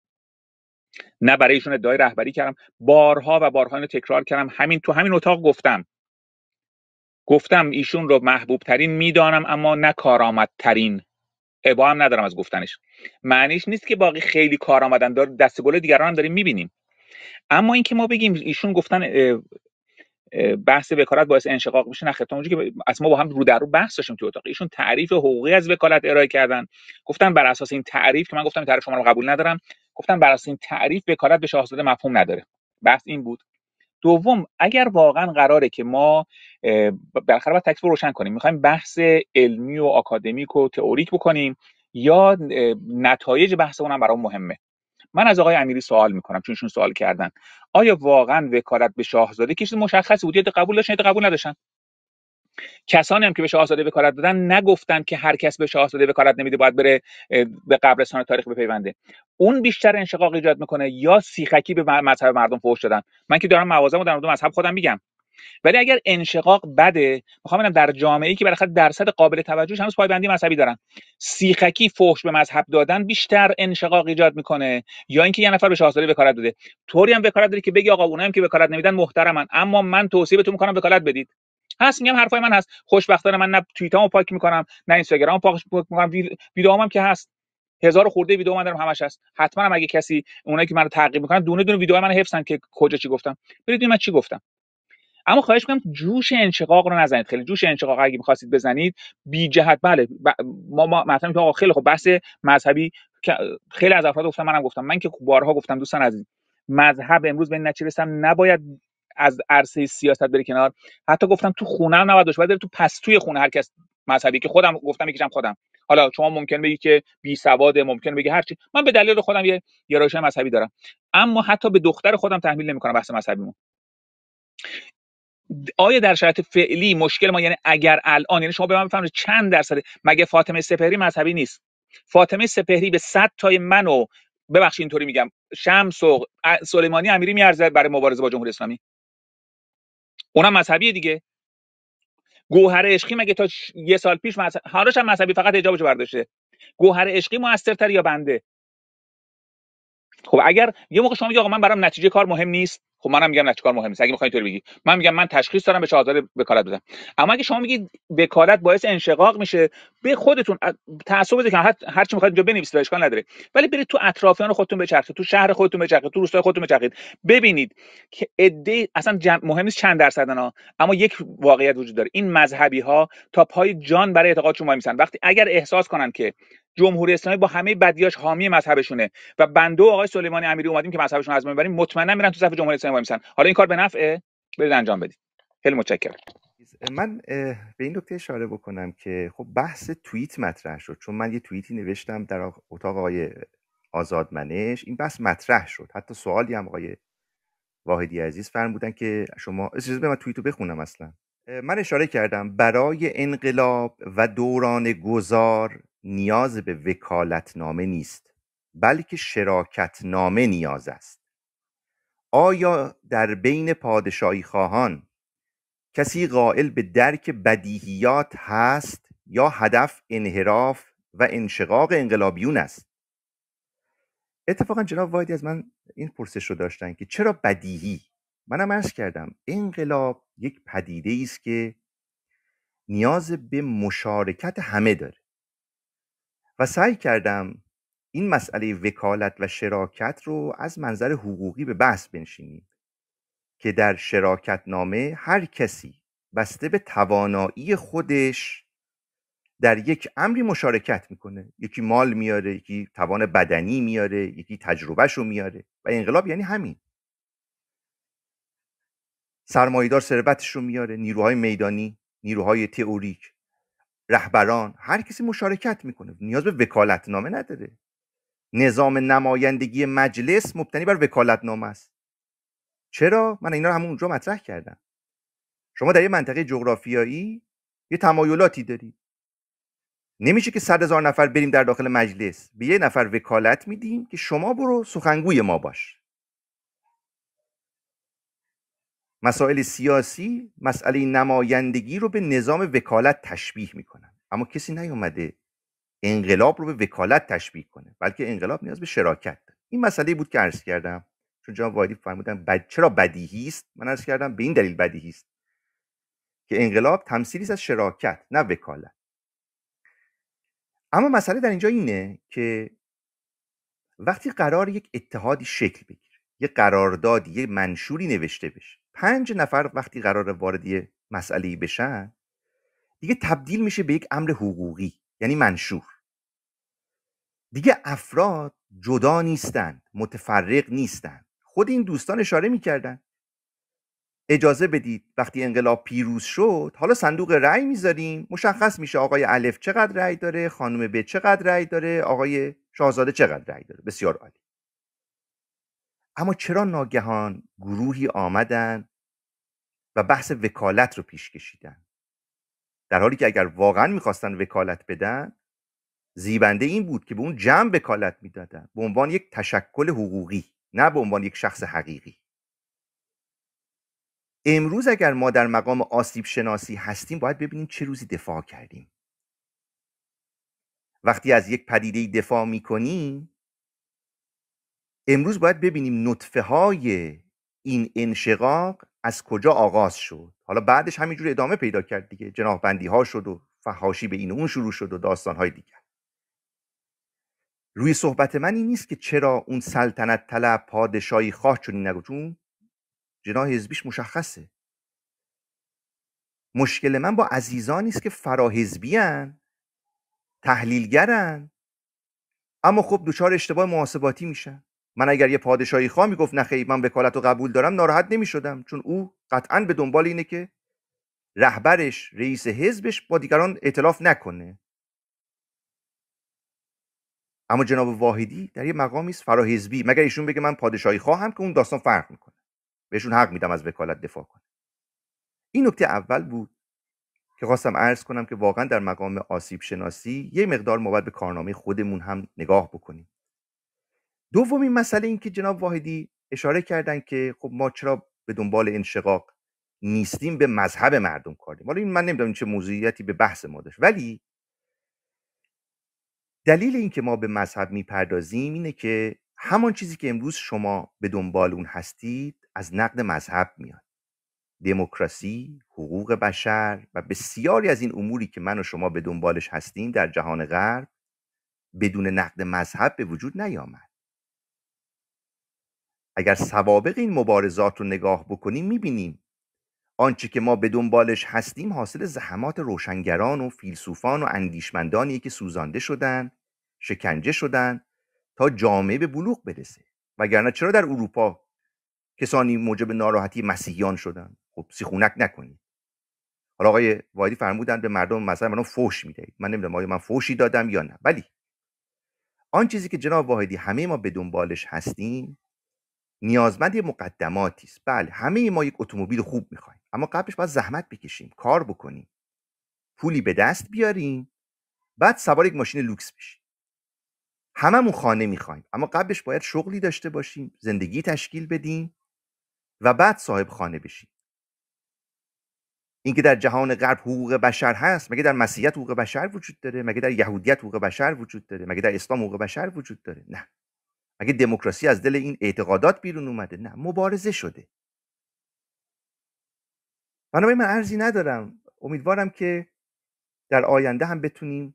نه برای ایشون ادعای رهبری کردم بارها و بارها اینو تکرار کردم همین تو همین اتاق گفتم گفتم ایشون رو محبوب ترین میدانم اما نه کارآمدترین ابا هم ندارم از گفتنش معنیش نیست که باقی خیلی کار آمدن دار دیگران هم داریم میبینیم اما اینکه ما بگیم ایشون گفتن بحث وکالت باعث انشقاق میشه تا اونجا که از ما با هم رو در رو بحث داشتیم توی اتاق ایشون تعریف حقوقی از وکالت ارائه کردن گفتن بر اساس این تعریف که من گفتم تعریف شما رو قبول ندارم گفتن بر اساس این تعریف وکالت به شاهزاده مفهوم نداره بحث این بود دوم اگر واقعا قراره که ما بالاخره باید تکلیف روشن کنیم میخوایم بحث علمی و آکادمیک و تئوریک بکنیم یا نتایج بحث اونم برام مهمه من از آقای امیری سوال میکنم چون ایشون سوال کردن آیا واقعا وکالت به شاهزاده که مشخصی بود یا قبول داشتن قبول نداشتن کسانی هم که به شاهزاده وکالت دادن نگفتن که هر کس به شاهزاده وکالت نمیده باید بره به قبرستان تاریخ بپیونده اون بیشتر انشقاق ایجاد میکنه یا سیخکی به مذهب مردم فوش دادن من که دارم موازمو در مورد مذهب خودم میگم ولی اگر انشقاق بده میخوام بگم در جامعه ای که بالاخره درصد قابل توجهش هنوز پایبندی مذهبی دارن سیخکی فحش به مذهب دادن بیشتر انشقاق ایجاد میکنه یا اینکه یه نفر به شاهزاده وکالت داده طوری هم وکالت داره که بگی آقا اونایی که وکالت نمیدن محترمن اما من توصیه بهتون میکنم وکالت بدید هست میگم حرفای من هست خوشبختانه من نه توییتامو پاک میکنم نه اینستاگرام پاک میکنم ویدیوام هم که هست هزار خورده ویدیو من دارم همش هست حتما هم اگه کسی اونایی که منو تعقیب میکنن دونه دونه ویدیو من حفظن که کجا چی گفتم برید من چی گفتم اما خواهش میکنم جوش انشقاق رو نزنید خیلی جوش انشقاق اگه میخواستید بزنید بی جهت بله ب... ما ما مثلا که آقا خیلی خب بحث مذهبی خیلی از افراد گفتم منم گفتم من که خب بارها گفتم دوستان عزیز مذهب امروز به نتیجه رسم نباید از عرصه سیاست بری کنار حتی گفتم تو خونه هم نباید باشه تو پس توی خونه هر کس مذهبی که خودم گفتم یکیشم خودم حالا شما ممکن بگی که بی سواد ممکن بگی هر چی من به دلیل خودم یه گرایش مذهبی دارم اما حتی به دختر خودم تحمیل نمیکنم بحث مذهبیمو آیا در شرایط فعلی مشکل ما یعنی اگر الان یعنی شما به من بفهمید چند درصد مگه فاطمه سپهری مذهبی نیست فاطمه سپهری به صد تای منو ببخشید اینطوری میگم شمس و سلیمانی امیری میارزه برای مبارزه با جمهوری اسلامی اونم مذهبی دیگه گوهر عشقی مگه تا یه سال پیش مذهب... هم مذهبی فقط حجابش برداشته گوهر عشقی موثرتر یا بنده خب اگر یه موقع شما میگی من برام نتیجه کار مهم نیست خب منم میگم نه مهم نیست اگه میخواین اینطوری بگی من میگم من تشخیص دارم به شهادت بکارت بدم اما اگه شما میگید کارت باعث انشقاق میشه به خودتون تعصب بده که هر چی میخواید اینجا بنویسید اشکال نداره ولی برید تو اطرافیان خودتون بچرخید تو شهر خودتون بچرخید تو روستای خودتون بچرخید ببینید که ایده اصلا مهم نیست چند درصدنا اما یک واقعیت وجود داره این مذهبی ها تا پای جان برای اعتقادشون وای میسن وقتی اگر احساس کنن که جمهوری اسلامی با همه بدیاش حامی مذهبشونه و بنده و آقای سلیمانی امیری اومدیم که مذهبشون از بین ببریم مطمئنا میرن تو صف جمهوری اسلامی حالا این کار به نفعه برید انجام بدید خیلی متشکرم من به این نکته اشاره بکنم که خب بحث توییت مطرح شد چون من یه توییتی نوشتم در اتاق آقای آزادمنش این بحث مطرح شد حتی سوالی هم آقای واحدی عزیز فرمودن که شما اجازه به من توییتو بخونم اصلا من اشاره کردم برای انقلاب و دوران گذار نیاز به وکالتنامه نیست بلکه شراکتنامه نیاز است آیا در بین پادشاهی خواهان کسی قائل به درک بدیهیات هست یا هدف انحراف و انشقاق انقلابیون است اتفاقا جناب وایدی از من این پرسش رو داشتن که چرا بدیهی منم عرض کردم انقلاب یک پدیده ای است که نیاز به مشارکت همه داره و سعی کردم این مسئله وکالت و شراکت رو از منظر حقوقی به بحث بنشینیم که در شراکت نامه هر کسی بسته به توانایی خودش در یک امری مشارکت میکنه یکی مال میاره یکی توان بدنی میاره یکی تجربهش رو میاره و انقلاب یعنی همین سرمایدار ثروتش رو میاره نیروهای میدانی نیروهای تئوریک رهبران هر کسی مشارکت میکنه نیاز به وکالت نامه نداره نظام نمایندگی مجلس مبتنی بر نام است چرا من اینا رو اونجا مطرح کردم شما در یه منطقه جغرافیایی یه تمایلاتی دارید نمیشه که صد هزار نفر بریم در داخل مجلس به یه نفر وکالت میدیم که شما برو سخنگوی ما باش مسائل سیاسی مسئله نمایندگی رو به نظام وکالت تشبیه میکنن اما کسی نیومده انقلاب رو به وکالت تشبیه کنه بلکه انقلاب نیاز به شراکت داره این مسئله بود که عرض کردم چون جان وایدی فرمودن بد چرا بدیهی است من عرض کردم به این دلیل بدیهی است که انقلاب تمثیلی از شراکت نه وکالت اما مسئله در اینجا اینه که وقتی قرار یک اتحادی شکل بگیره یک قراردادی یه منشوری نوشته بشه پنج نفر وقتی قرار وارد مسئله بشن دیگه تبدیل میشه به یک امر حقوقی یعنی منشور دیگه افراد جدا نیستند متفرق نیستند خود این دوستان اشاره میکردن اجازه بدید وقتی انقلاب پیروز شد حالا صندوق رأی میذاریم مشخص میشه آقای الف چقدر رأی داره خانم ب چقدر رأی داره آقای شاهزاده چقدر رأی داره بسیار عالی اما چرا ناگهان گروهی آمدن و بحث وکالت رو پیش کشیدن در حالی که اگر واقعا میخواستن وکالت بدن زیبنده این بود که به اون جمع وکالت میدادن به عنوان یک تشکل حقوقی نه به عنوان یک شخص حقیقی امروز اگر ما در مقام آسیب شناسی هستیم باید ببینیم چه روزی دفاع کردیم وقتی از یک پدیده دفاع میکنیم امروز باید ببینیم نطفه های این انشقاق از کجا آغاز شد حالا بعدش همینجور ادامه پیدا کرد دیگه جناح بندی ها شد و فحاشی به این و اون شروع شد و داستان های دیگر روی صحبت من این نیست که چرا اون سلطنت طلب پادشاهی خواه چنین نگو چون جناح حزبیش مشخصه مشکل من با عزیزانی است که فراحزبیان تحلیلگرن اما خب دچار اشتباه محاسباتی میشن من اگر یه پادشاهی خواه میگفت نه من وکالت رو قبول دارم ناراحت نمیشدم چون او قطعا به دنبال اینه که رهبرش رئیس حزبش با دیگران اعتلاف نکنه اما جناب واحدی در یه مقامی است فراحزبی مگر ایشون بگه من پادشاهی خواهم که اون داستان فرق میکنه بهشون حق میدم از وکالت دفاع کنه این نکته اول بود که خواستم عرض کنم که واقعا در مقام آسیب شناسی یه مقدار ما به کارنامه خودمون هم نگاه بکنیم دومین مسئله این که جناب واحدی اشاره کردن که خب ما چرا به دنبال انشقاق نیستیم به مذهب مردم کاریم حالا این من نمیدونم چه موضوعیتی به بحث ما داشت ولی دلیل اینکه ما به مذهب میپردازیم اینه که همان چیزی که امروز شما به دنبال اون هستید از نقد مذهب میاد دموکراسی، حقوق بشر و بسیاری از این اموری که من و شما به دنبالش هستیم در جهان غرب بدون نقد مذهب به وجود نیامد اگر سوابق این مبارزات رو نگاه بکنیم میبینیم آنچه که ما به دنبالش هستیم حاصل زحمات روشنگران و فیلسوفان و اندیشمندانی که سوزانده شدن شکنجه شدن تا جامعه به بلوغ برسه وگرنه چرا در اروپا کسانی موجب ناراحتی مسیحیان شدن خب سیخونک نکنید حالا آقای وایدی فرمودن به مردم مثلا منو فوش میدهید من نمیدونم آیا من فوشی دادم یا نه ولی آن چیزی که جناب واحدی همه ما به دنبالش هستیم نیازمند یه مقدماتی است بله همه ما یک اتومبیل خوب میخوایم اما قبلش باید زحمت بکشیم کار بکنیم پولی به دست بیاریم بعد سوار یک ماشین لوکس بشیم هممون خانه میخوایم اما قبلش باید شغلی داشته باشیم زندگی تشکیل بدیم و بعد صاحب خانه بشیم اینکه در جهان غرب حقوق بشر هست مگه در مسیحیت حقوق بشر وجود داره مگه در یهودیت حقوق بشر وجود داره مگه در اسلام حقوق بشر وجود داره نه اگه دموکراسی از دل این اعتقادات بیرون اومده نه مبارزه شده بنابراین من ارزی ندارم امیدوارم که در آینده هم بتونیم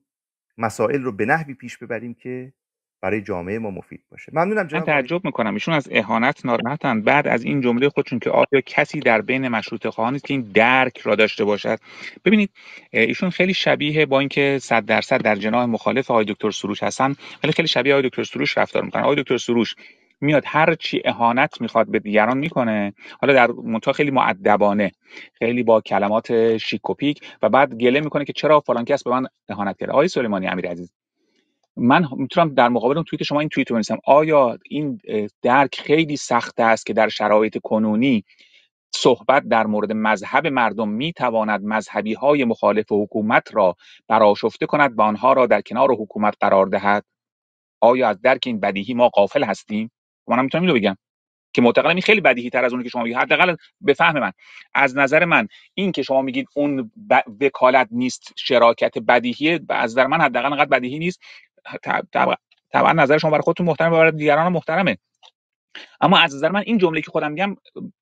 مسائل رو به نحوی پیش ببریم که برای جامعه ما مفید باشه ممنونم جناب من تعجب میکنم ایشون از اهانت ناراحتن بعد از این جمله خودشون که آیا کسی در بین مشروط خواهان که این درک را داشته باشد ببینید ایشون خیلی شبیه با اینکه 100 درصد در جناح مخالف آقای دکتر سروش هستن ولی خیلی شبیه آقای دکتر سروش رفتار میکنن آقای دکتر سروش میاد هر چی اهانت میخواد به دیگران میکنه حالا در منتها خیلی معدبانه خیلی با کلمات شیک و پیک و بعد گله میکنه که چرا فلان کس به من اهانت کرده آقای سلیمانی امیر عزیز من میتونم در مقابل اون توییت شما این توییت رو بنویسم آیا این درک خیلی سخت است که در شرایط کنونی صحبت در مورد مذهب مردم میتواند تواند مذهبی های مخالف حکومت را براشفته کند و آنها را در کنار حکومت قرار دهد آیا از درک این بدیهی ما قافل هستیم خب منم میتونم اینو بگم که معتقدم این خیلی بدیهی تر از اون که شما میگید حداقل به فهم من از نظر من این که شما میگید اون وکالت نیست شراکت بدیهیه از نظر من حداقل انقدر بدیهی نیست طبعا نظر شما برای خودتون محترمه برای دیگران هم محترمه اما از نظر من این جمله که خودم میگم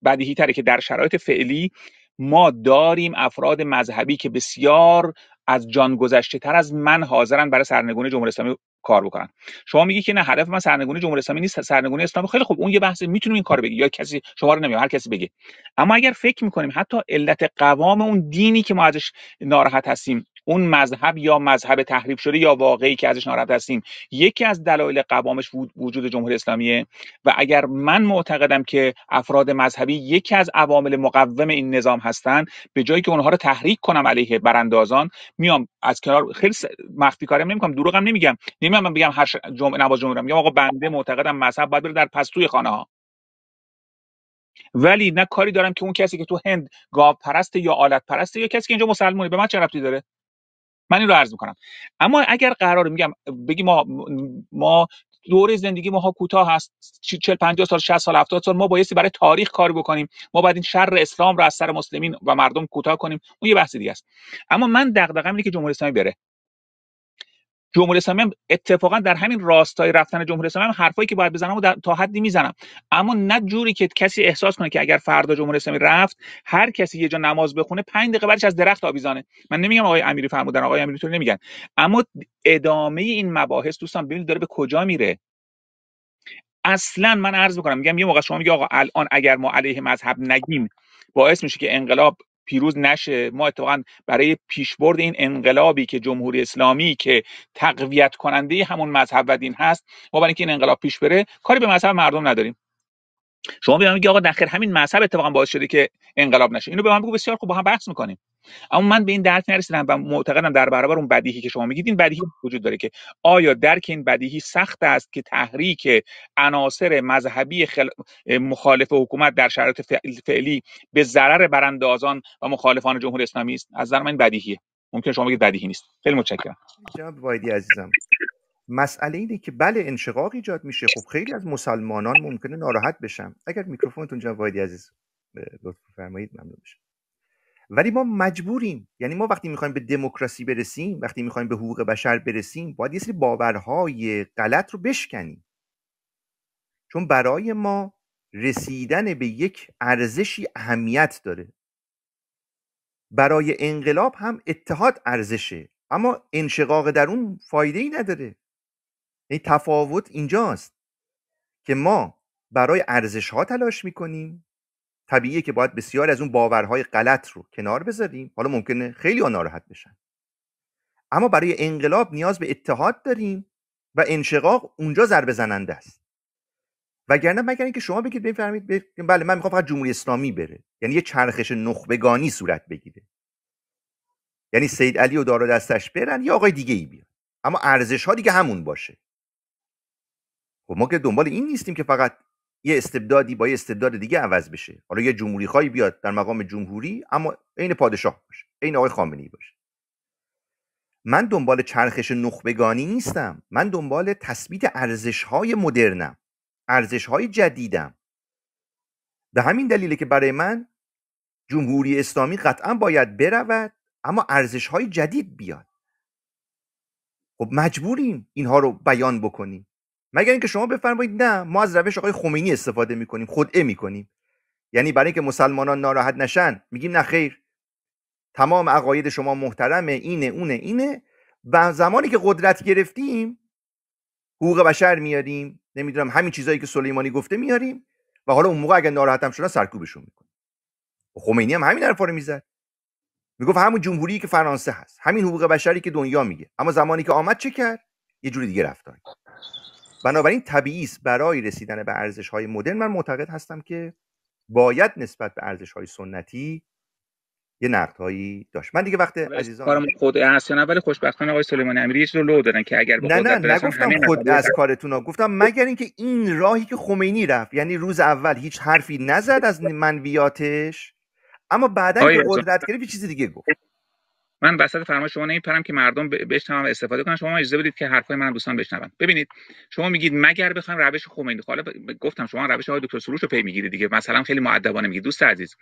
بدیهی تره که در شرایط فعلی ما داریم افراد مذهبی که بسیار از جان گذشته تر از من حاضرن برای سرنگون جمهوری اسلامی کار بکنن شما میگی که نه هدف من سرنگون جمهوری اسلامی نیست سرنگون اسلام خیلی خوب اون یه بحثه میتونیم این کار بگی یا کسی شما رو نمیگم هر کسی بگه اما اگر فکر میکنیم حتی علت قوام اون دینی که ما ازش ناراحت هستیم اون مذهب یا مذهب تحریف شده یا واقعی که ازش ناراحت هستیم یکی از دلایل قوامش وجود جمهوری اسلامیه و اگر من معتقدم که افراد مذهبی یکی از عوامل مقوم این نظام هستند به جایی که اونها رو تحریک کنم علیه براندازان میام از کنار خیلی مخفی کارم نمیکنم دروغم نمیگم نمیام من بگم هر جمعه نماز جمعه میگم آقا بنده معتقدم مذهب باید بره در پستوی خانه ها ولی نه کاری دارم که اون کسی که تو هند گاو پرست یا آلت پرست یا کسی که اینجا مسلمونه به من چه ربطی داره من این رو عرض میکنم اما اگر قرار میگم بگی ما ما دوره زندگی ماها کوتاه هست 40 50 سال 60 سال 70 سال ما بایستی برای تاریخ کار بکنیم ما باید این شر اسلام را از سر مسلمین و مردم کوتاه کنیم اون یه بحث دیگه است اما من دغدغه‌م اینه که جمهوری اسلامی بره جمهوری اسلامی اتفاقا در همین راستای رفتن جمهوری اسلامی هم حرفایی که باید بزنم و تا حدی میزنم اما نه جوری که کسی احساس کنه که اگر فردا جمهوری اسلامی رفت هر کسی یه جا نماز بخونه پنج دقیقه بعدش از درخت آویزانه من نمیگم آقای امیری فرمودن آقای امیری تو نمیگن اما ادامه این مباحث دوستان ببینید داره به کجا میره اصلا من عرض میکنم میگم یه موقع شما آقا الان اگر ما علیه مذهب نگیم باعث میشه که انقلاب پیروز نشه ما اتفاقا برای پیشبرد این انقلابی که جمهوری اسلامی که تقویت کننده همون مذهب و دین هست ما برای اینکه این انقلاب پیش بره کاری به مذهب مردم نداریم شما بیان میگی آقا نخیر همین مذهب اتفاقا باعث شده که انقلاب نشه اینو به من بگو بسیار خوب با هم بحث میکنیم اما من به این درک نرسیدم و معتقدم در برابر اون بدیهی که شما میگید این بدیهی وجود داره که آیا درک این بدیهی سخت است که تحریک عناصر مذهبی مخالف حکومت در شرایط فعلی به ضرر براندازان و مخالفان جمهوری اسلامی است از نظر من بدیهیه ممکن شما بگید بدیهی نیست خیلی متشکرم جناب وایدی عزیزم مسئله اینه که بله انشقاق ایجاد میشه خب خیلی از مسلمانان ممکنه ناراحت بشن اگر میکروفونتون جواب وایدی عزیز لطف فرمایید ممنون بشم ولی ما مجبوریم یعنی ما وقتی میخوایم به دموکراسی برسیم وقتی میخوایم به حقوق بشر برسیم باید یه سری باورهای غلط رو بشکنیم چون برای ما رسیدن به یک ارزشی اهمیت داره برای انقلاب هم اتحاد ارزشه اما انشقاق در اون فایده ای نداره یعنی تفاوت اینجاست که ما برای ارزش ها تلاش میکنیم طبیعیه که باید بسیار از اون باورهای غلط رو کنار بذاریم حالا ممکنه خیلی ناراحت بشن اما برای انقلاب نیاز به اتحاد داریم و انشقاق اونجا ضربه زننده است وگرنه مگر اینکه شما بگید بفرمایید بله من میخوام فقط جمهوری اسلامی بره یعنی یه چرخش نخبگانی صورت بگیره یعنی سید علی و دارا دستش برن یا آقای دیگه ای بیاد اما ارزش ها دیگه همون باشه خب ما که دنبال این نیستیم که فقط یه استبدادی با یه استبداد دیگه عوض بشه حالا یه جمهوری خواهی بیاد در مقام جمهوری اما عین پادشاه باشه عین آقای خامنه‌ای باشه من دنبال چرخش نخبگانی نیستم من دنبال تثبیت ارزش‌های های مدرنم ارزش‌های جدیدم به همین دلیله که برای من جمهوری اسلامی قطعا باید برود اما ارزش‌های جدید بیاد خب مجبوریم اینها رو بیان بکنیم مگر اینکه شما بفرمایید نه ما از روش آقای خمینی استفاده میکنیم خودعه میکنیم یعنی برای اینکه مسلمانان ناراحت نشن میگیم نه خیر تمام عقاید شما محترمه اینه اونه اینه و زمانی که قدرت گرفتیم حقوق بشر میاریم نمیدونم همین چیزایی که سلیمانی گفته میاریم و حالا اون موقع اگر ناراحتم شدن سرکوبشون میکنیم خب خمینی هم همین حرفا رو میزد میگفت همون جمهوری که فرانسه هست همین حقوق بشری که دنیا میگه اما زمانی که آمد چه کرد یه جوری دیگه رفتار بنابراین طبیعی است برای رسیدن به ارزش های مدرن من معتقد هستم که باید نسبت به ارزش های سنتی یه نقد هایی داشت من دیگه وقت عزیزان کارم خود هست نه ولی خوشبختانه آقای سلیمانی امیری رو لو دادن که اگر به نه نه نگفتم خود از کارتون ها گفتم مگر اینکه این راهی که خمینی رفت یعنی روز اول هیچ حرفی نزد از منویاتش اما بعدا قدرت گرفت چیز دیگه گفت من وسط فرما شما نمیپرم که مردم بهش تمام استفاده کنن شما اجازه بدید که حرفای من دوستان بشنون ببینید شما میگید مگر بخوام روش خمینی حالا گفتم شما روش های دکتر سروش رو پی میگیرید دیگه مثلا خیلی مؤدبانه میگید دوست عزیز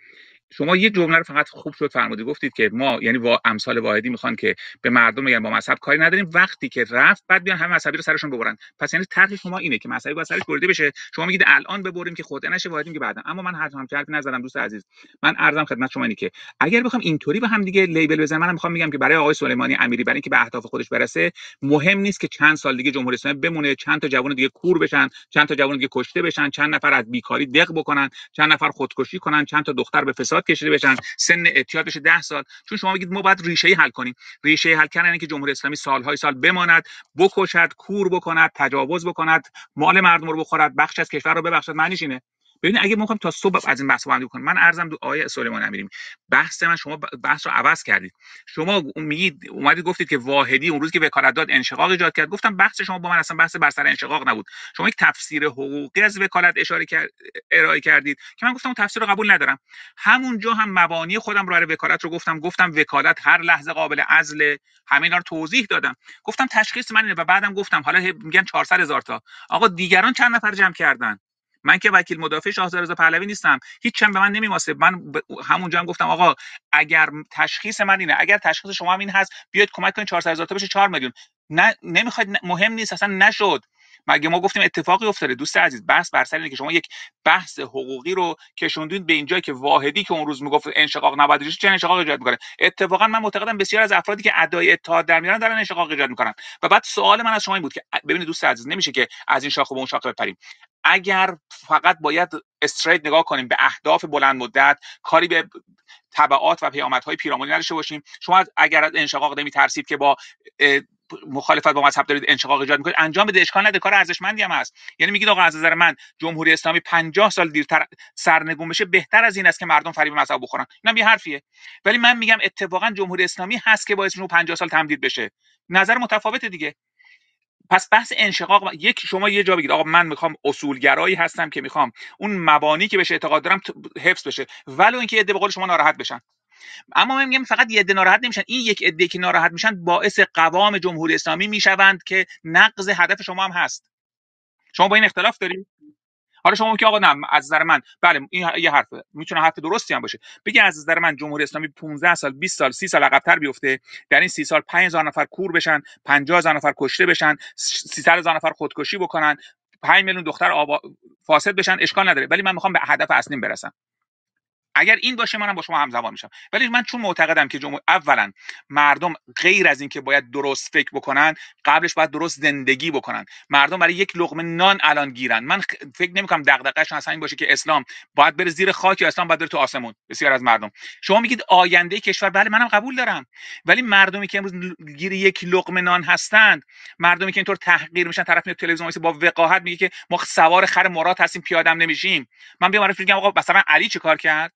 شما یه جمله رو فقط خوب شد فرمودید گفتید که ما یعنی وا... امثال واحدی میخوان که به مردم بگن با مذهب کاری نداریم وقتی که رفت بعد بیان همه مذهبی رو سرشون ببرن پس یعنی طرح شما اینه که مذهبی با سرش برده بشه شما میگید الان ببریم که خود نشه واحدی که بعدا اما من هر هم نزدم دوست عزیز من عرضم خدمت شما اینه که اگر بخوام اینطوری به هم دیگه لیبل بزنم منم میگم که برای آقای سلیمانی امیری برای اینکه به اهداف خودش برسه مهم نیست که چند سال دیگه جمهوری اسلامی بمونه چند تا جوان دیگه کور بشن چند تا جوان دیگه کشته بشن چند نفر از بیکاری دق بکنن چند نفر خودکشی کنن چند تا دختر به فساد کشیده بشن سن اعتیاد 10 سال چون شما میگید ما باید ریشه حل کنیم ریشه حل کردن اینه که جمهوری اسلامی سالهای سال بماند بکشد کور بکند تجاوز بکند مال مردم رو بخورد بخش از کشور رو ببخشد معنیش اینه ببین اگه میخوام تا صبح از این بحث بندی کنم من عرضم دو آیه سلیمان امیری بحث من شما بحث رو عوض کردید شما میگید اومدید گفتید که واحدی اون روز که وکالت داد انشقاق ایجاد کرد گفتم بحث شما با من اصلا بحث بر سر انشقاق نبود شما یک تفسیر حقوقی از وکالت اشاره کرد ارائه کردید که من گفتم اون تفسیر رو قبول ندارم همونجا هم مبانی خودم رو برای وکالت رو گفتم گفتم وکالت هر لحظه قابل عزل همه رو توضیح دادم گفتم تشخیص من اینه و بعدم گفتم حالا میگن 400 هزار تا آقا دیگران چند نفر جمع کردن من که وکیل مدافع شاهزاده رضا پهلوی نیستم چم به من نمیماسه من ب- همونجا هم گفتم آقا اگر تشخیص من اینه اگر تشخیص شما هم این هست بیاید کمک کنید 400 هزار تا بشه 4 میلیون نه نمیخواد مهم نیست اصلا نشد مگه ما گفتیم اتفاقی افتاده دوست عزیز بحث بر سر اینه که شما یک بحث حقوقی رو کشوندید به اینجا که واحدی که اون روز میگفت انشقاق نباید بشه، چه انشقاق ایجاد میکنه اتفاقا من معتقدم بسیار از افرادی که ادای اتحاد در میان دارن انشقاق ایجاد میکنن و بعد سوال من از شما این بود که ببینید دوست عزیز نمیشه که از این شاخه به اون شاخه بپریم اگر فقط باید استریت نگاه کنیم به اهداف بلند مدت کاری به طبعات و پیامدهای پیرامونی نداشته باشیم شما اگر از انشقاق نمی ترسید که با مخالفت با مذهب دارید انشقاق ایجاد میکنید انجام بده اشکال نده کار ارزشمندی هم هست یعنی میگید آقا از نظر من جمهوری اسلامی 50 سال دیرتر سرنگون بشه بهتر از این است که مردم فریب مذهب بخورن اینم یه حرفیه ولی من میگم اتفاقا جمهوری اسلامی هست که باعث میشه 50 سال تمدید بشه نظر متفاوت دیگه پس بحث انشقاق یک شما یه جا بگید آقا من میخوام اصولگرایی هستم که میخوام اون مبانی که بشه اعتقاد دارم حفظ بشه ولو اینکه یه به قول شما ناراحت بشن اما من میگم فقط یه عده ناراحت نمیشن این یک عده که ناراحت میشن باعث قوام جمهوری اسلامی میشوند که نقض هدف شما هم هست شما با این اختلاف دارید حالا شما که آقا نه از نظر من بله این یه حرف میتونه حرف درستی هم باشه بگی از نظر من جمهوری اسلامی 15 سال 20 سال 30 سال عقبتر بیفته در این 30 سال 5000 نفر کور بشن 50000 نفر کشته بشن 300000 نفر خودکشی بکنن 5 میلیون دختر آبا... فاسد بشن اشکال نداره ولی من میخوام به هدف اصلیم برسم اگر این باشه منم با شما زبان میشم ولی من چون معتقدم که جمهور اولا مردم غیر از اینکه باید درست فکر بکنن قبلش باید درست زندگی بکنن مردم برای یک لقمه نان الان گیرن من فکر نمیکنم دغدغه‌شون اصلا این باشه که اسلام باید بره زیر خاک یا اسلام باید بره تو آسمون بسیار از مردم شما میگید آینده کشور بله منم قبول دارم ولی مردمی که امروز گیر یک لقمه نان هستند مردمی که اینطور تحقیر میشن طرف میاد تلویزیون با وقاحت میگه که ما سوار خر مراد هستیم پیادم نمیشیم من بیام عرف میگم آقا مثلا علی چه کار کرد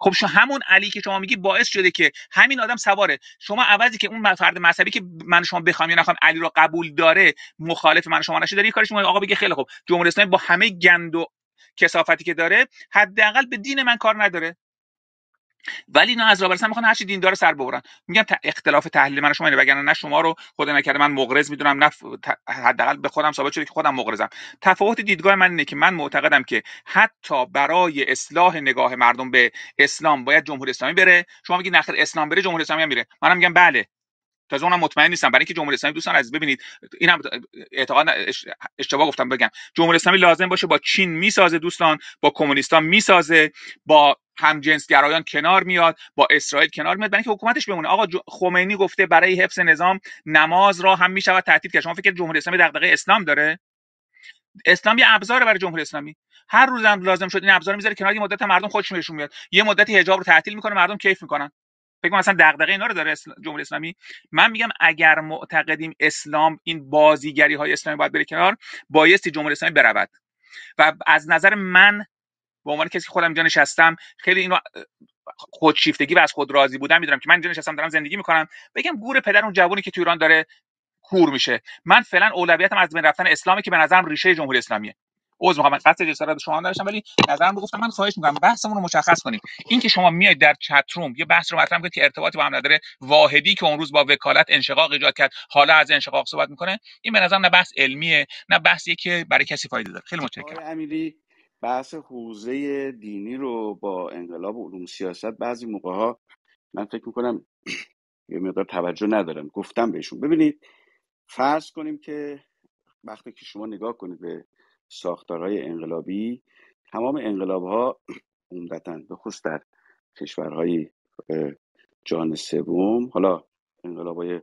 خب شما همون علی که شما میگی باعث شده که همین آدم سواره شما عوضی که اون فرد مذهبی که من شما بخوام یا نخوام علی رو قبول داره مخالف من شما نشه داره کارش آقا بگه خیلی خب جمهوری اسلامی با همه گند و کسافتی که داره حداقل به دین من کار نداره ولی نه از رابرسن میخوان هرچی دیندار سر ببرن میگم اختلاف تحلیل من و شما اینه وگرنه نه شما رو خدا نکرده من مغرض میدونم نه حداقل به خودم ثابت شده که خودم مغرضم تفاوت دیدگاه من اینه که من معتقدم که حتی برای اصلاح نگاه مردم به اسلام باید جمهوری اسلامی بره شما میگی نخیر اسلام بره جمهوری اسلامی هم میره منم میگم بله تازه اونم مطمئن نیستم برای اینکه جمهوری اسلامی دوستان از ببینید اینم اعتقاد اشتباه گفتم بگم جمهوری اسلامی لازم باشه با چین میسازه دوستان با کمونیستان میسازه با هم گرایان کنار میاد با اسرائیل کنار میاد برای حکومتش بمونه آقا خمینی گفته برای حفظ نظام نماز را هم میشود تهدید کرد شما فکر جمهوری اسلامی دغدغه اسلام داره اسلام یه ابزار برای جمهوری اسلامی هر روز هم لازم شد این ابزار میذاره کنار مدت مردم خودشون نشون میاد یه مدتی حجاب رو تعطیل میکنه مردم کیف میکنن فکر کنم اصلا دغدغه اینا رو داره جمهوری اسلامی من میگم اگر معتقدیم اسلام این بازیگری های اسلامی باید بره کنار بایستی جمهوری اسلامی برود و از نظر من به عنوان کسی خودم اینجا نشستم خیلی اینو خودشیفتگی و از خود راضی بودن میدونم که من اینجا نشستم دارم زندگی میکنم بگم گور پدر اون جوونی که تو ایران داره کور میشه من فعلا اولویتم از بین رفتن اسلامی که به نظرم ریشه جمهوری اسلامیه عذر میخوام من قصد جسارت شما نداشتم ولی نظرم رو گفتم من خواهش میکنم بحثمون رو مشخص کنیم این که شما میایید در چت یه بحث رو مطرح کنید که ارتباطی با هم نداره واحدی که اون روز با وکالت انشقاق ایجاد کرد حالا از انشقاق صحبت میکنه این به نظرم نه بحث علمیه نه بحثیه که برای کسی فایده داره خیلی متشکرم امیری بحث حوزه دینی رو با انقلاب علوم سیاست بعضی موقع ها من فکر میکنم یه مقدار توجه ندارم گفتم بهشون ببینید فرض کنیم که وقتی که شما نگاه کنید به ساختارهای انقلابی تمام انقلاب ها عمدتا بخصوص در کشورهای جهان سوم حالا انقلاب های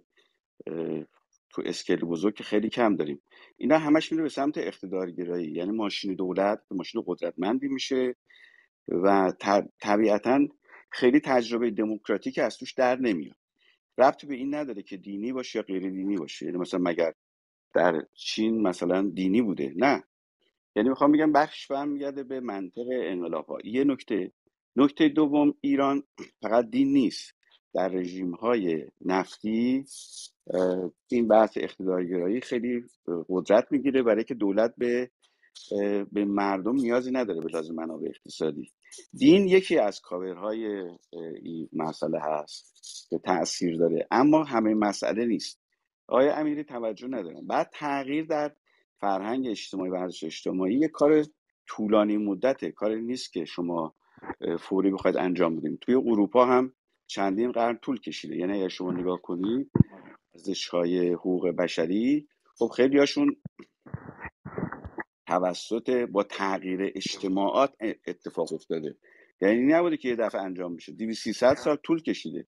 تو اسکل بزرگ که خیلی کم داریم اینا همش میره به سمت اقتدارگرایی یعنی ماشین دولت به ماشین قدرتمندی میشه و طبیعتاً طبیعتا خیلی تجربه دموکراتیک از توش در نمیاد ربط به این نداره که دینی باشه یا غیر دینی باشه یعنی مثلا مگر در چین مثلا دینی بوده نه یعنی میخوام بگم بخش برمیگرده به منطق انقلاب ها یه نکته نکته دوم ایران فقط دین نیست در رژیم های نفتی این بحث اقتدارگرایی خیلی قدرت میگیره برای که دولت به به مردم نیازی نداره به لازم منابع اقتصادی دین یکی از کاورهای این مسئله هست که تاثیر داره اما همه مسئله نیست آیا امیری توجه ندارم بعد تغییر در فرهنگ اجتماعی و ارزش اجتماعی یه کار طولانی مدته کار نیست که شما فوری بخواید انجام بدیم توی اروپا هم چندین قرن طول کشیده یعنی شما نگاه کنید ارزش های حقوق بشری خب خیلی هاشون توسط با تغییر اجتماعات اتفاق افتاده یعنی نبوده که یه دفعه انجام بشه سی ست سال طول کشیده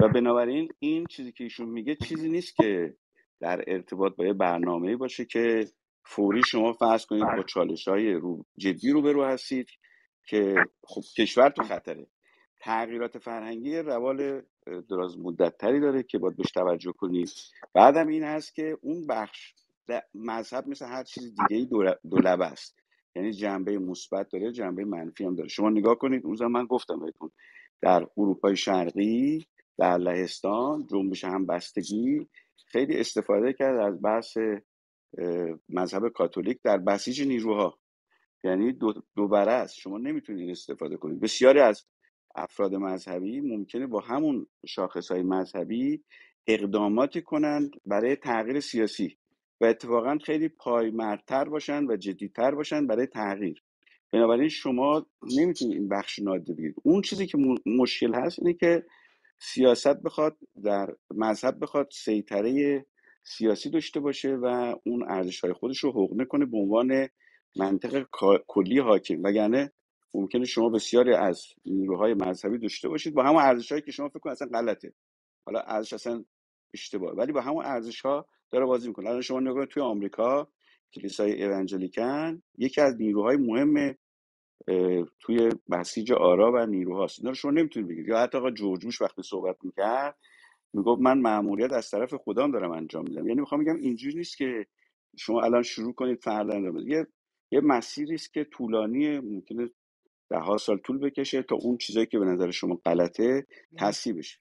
و بنابراین این چیزی که ایشون میگه چیزی نیست که در ارتباط با یه برنامه باشه که فوری شما فرض کنید با چالش های رو جدی روبرو هستید که خب کشور تو خطره تغییرات فرهنگی روال دراز مدتتری داره که باید بهش توجه کنید بعدم این هست که اون بخش مذهب مثل هر چیز دیگه ای دولب است یعنی جنبه مثبت داره جنبه منفی هم داره شما نگاه کنید اون من گفتم بهتون در اروپای شرقی در لهستان جنبش همبستگی خیلی استفاده کرد از بحث مذهب کاتولیک در بسیج نیروها یعنی دو, دو است شما نمیتونید استفاده کنید بسیاری از افراد مذهبی ممکنه با همون های مذهبی اقداماتی کنند برای تغییر سیاسی و اتفاقا خیلی پایمردتر باشن و جدیتر باشن برای تغییر بنابراین شما نمیتونید این بخش نادیده بگیرید اون چیزی که مشکل هست اینه که سیاست بخواد در مذهب بخواد سیطره سیاسی داشته باشه و اون ارزش های خودش رو حقنه کنه به عنوان منطق کلی حاکم وگرنه ممکنه شما بسیاری از نیروهای مذهبی داشته باشید با همون ارزشهایی که شما فکر کنید اصلا غلطه حالا ارزش اصلا اشتباه ولی با همون ارزش ها داره بازی میکنه الان شما نگاه توی آمریکا کلیسای اونجلیکن یکی از نیروهای مهم توی بسیج آرا و نیروهاست اینا رو شما نمیتونید بگید یا حتی آقا جورجوش وقتی صحبت میکرد میگفت من مأموریت از طرف خدام دارم انجام میدم یعنی میخوام بگم اینجوری نیست که شما الان شروع کنید فردا انجام یه یه مسیری است که طولانی ممکنه ده سال طول بکشه تا اون چیزایی که به نظر شما غلطه تصحیح بشه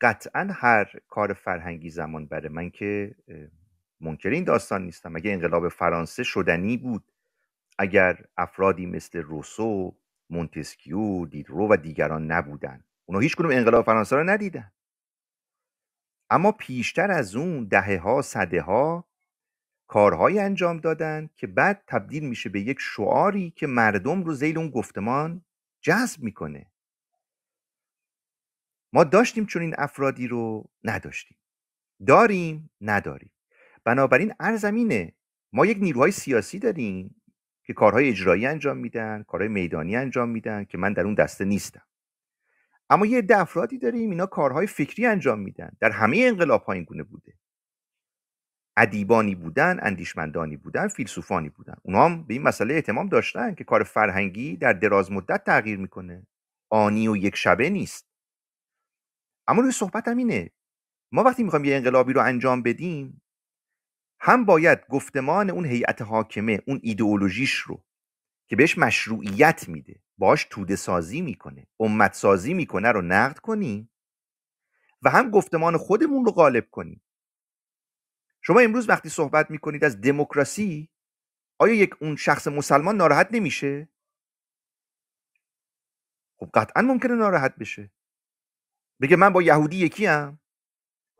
قطعا هر کار فرهنگی زمان بره من که منکر این داستان نیستم اگه انقلاب فرانسه شدنی بود اگر افرادی مثل روسو مونتسکیو دیدرو و دیگران نبودن اونا هیچ کنون انقلاب فرانسه رو ندیدن اما پیشتر از اون دهه ها صده ها کارهایی انجام دادن که بعد تبدیل میشه به یک شعاری که مردم رو زیل اون گفتمان جذب میکنه ما داشتیم چون این افرادی رو نداشتیم داریم نداریم بنابراین ارزمینه ما یک نیروهای سیاسی داریم که کارهای اجرایی انجام میدن کارهای میدانی انجام میدن که من در اون دسته نیستم اما یه عده افرادی داریم اینا کارهای فکری انجام میدن در همه انقلاب ها این گونه بوده ادیبانی بودن اندیشمندانی بودن فیلسوفانی بودن اونا هم به این مسئله اعتمام داشتن که کار فرهنگی در دراز مدت تغییر میکنه آنی و یک شبه نیست اما روی هم اینه ما وقتی میخوایم یه انقلابی رو انجام بدیم هم باید گفتمان اون هیئت حاکمه اون ایدئولوژیش رو که بهش مشروعیت میده باش توده سازی میکنه امت سازی میکنه رو نقد کنیم و هم گفتمان خودمون رو غالب کنیم شما امروز وقتی صحبت میکنید از دموکراسی آیا یک اون شخص مسلمان ناراحت نمیشه خب قطعا ممکنه ناراحت بشه بگه من با یهودی یکی یکیم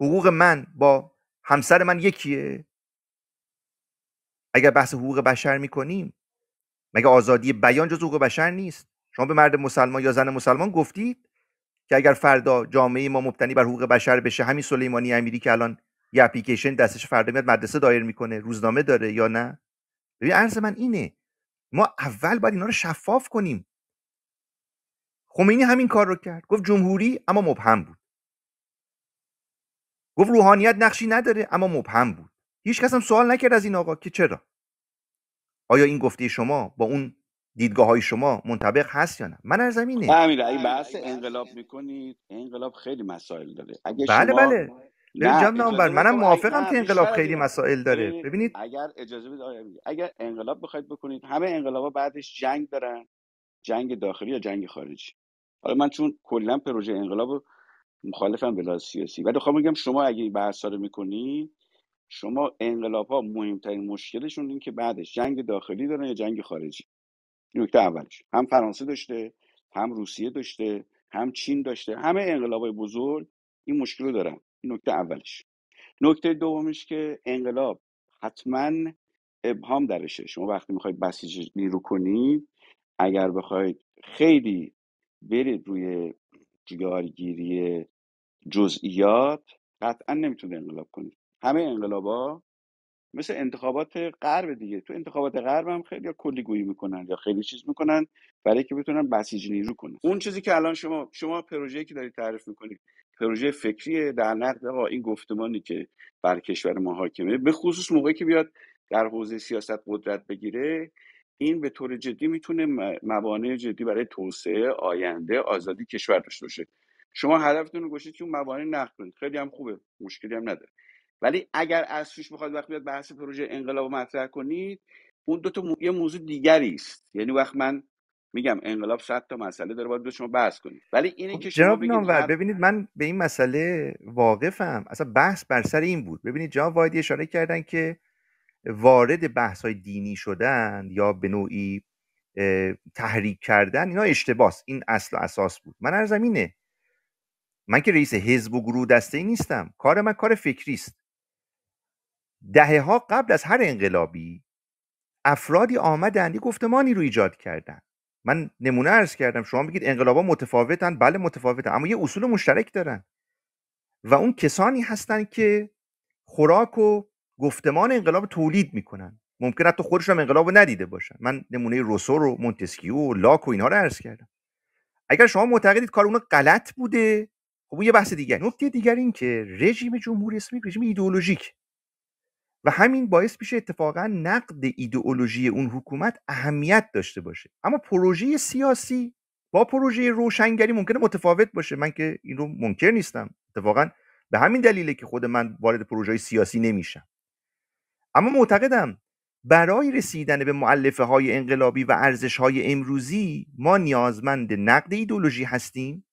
حقوق من با همسر من یکیه اگر بحث حقوق بشر میکنیم مگه آزادی بیان جز حقوق بشر نیست شما به مرد مسلمان یا زن مسلمان گفتید که اگر فردا جامعه ما مبتنی بر حقوق بشر بشه همین سلیمانی امیری که الان یه اپلیکیشن دستش فردا میاد مدرسه دایر میکنه روزنامه داره یا نه ببین عرض من اینه ما اول باید اینا رو شفاف کنیم خمینی خب همین کار رو کرد گفت جمهوری اما مبهم بود گفت روحانیت نقشی نداره اما مبهم بود هیچ کس هم سوال نکرد از این آقا که چرا آیا این گفته شما با اون دیدگاه های شما منطبق هست یا نه من از زمینه بحث انقلاب میکنید انقلاب خیلی مسائل داره اگه بله بله جناب نامبر منم خب، موافقم که انقلاب خیلی مسائل داره ببینید اگر اجازه بدید اگر انقلاب بخواید بکنید همه انقلابا بعدش جنگ دارن جنگ داخلی یا جنگ خارجی حالا من چون کلا پروژه انقلاب مخالفم به سیاسی ولی خواهم خب میگم شما اگه این رو میکنید شما انقلاب ها مهمترین مشکلشون این که بعدش جنگ داخلی دارن یا جنگ خارجی این نکته اولش هم فرانسه داشته هم روسیه داشته هم چین داشته همه انقلاب بزرگ این مشکل رو دارن نکته اولش نکته دومش که انقلاب حتما ابهام درشه شما وقتی میخواید بسیج نیرو کنید اگر بخواید خیلی برید روی جگارگیری جزئیات قطعا نمیتونید انقلاب کنید همه انقلابا مثل انتخابات غرب دیگه تو انتخابات غرب هم خیلی کلی گویی میکنن یا خیلی چیز میکنن برای که بتونن بسیج نیرو کنن اون چیزی که الان شما شما پروژه‌ای که دارید تعریف میکنید پروژه فکری در نقد آقا این گفتمانی که بر کشور ما حاکمه به خصوص موقعی که بیاد در حوزه سیاست قدرت بگیره این به طور جدی میتونه موانع جدی برای توسعه آینده آزادی کشور داشته باشه شما هدفتون رو گوشید که اون موانع نقد کنید خیلی هم خوبه مشکلی هم نداره ولی اگر از توش بخواد وقتی بیاد بحث پروژه انقلاب مطرح کنید اون دو تا مو... یه موضوع دیگری است یعنی وقت من میگم انقلاب صد تا مسئله داره باید شما بحث کنید ولی اینه خب که شما جناب ببینید من به این مسئله واقفم اصلا بحث بر سر این بود ببینید جناب واید اشاره کردن که وارد بحث های دینی شدن یا به نوعی تحریک کردن اینا اشتباس این اصل و اساس بود من ارزم اینه من که رئیس حزب و گروه دسته ای نیستم کار من کار فکری است دهه ها قبل از هر انقلابی افرادی آمدند گفتمانی رو ایجاد کردن من نمونه ارز کردم شما بگید انقلابا متفاوتن بله متفاوتن اما یه اصول مشترک دارن و اون کسانی هستن که خوراک و گفتمان انقلاب تولید میکنن ممکن حتی خودشون هم انقلاب ندیده باشن من نمونه روسو و مونتسکیو و لاک و اینها رو عرض کردم اگر شما معتقدید کار اونا غلط بوده خب اون یه بحث دیگه نکته دیگر این که رژیم جمهوری اسلامی رژیم ایدئولوژیک و همین باعث میشه اتفاقا نقد ایدئولوژی اون حکومت اهمیت داشته باشه اما پروژه سیاسی با پروژه روشنگری ممکنه متفاوت باشه من که این رو منکر نیستم اتفاقا به همین دلیله که خود من وارد پروژه سیاسی نمیشم اما معتقدم برای رسیدن به معلفه های انقلابی و ارزش های امروزی ما نیازمند نقد ایدولوژی هستیم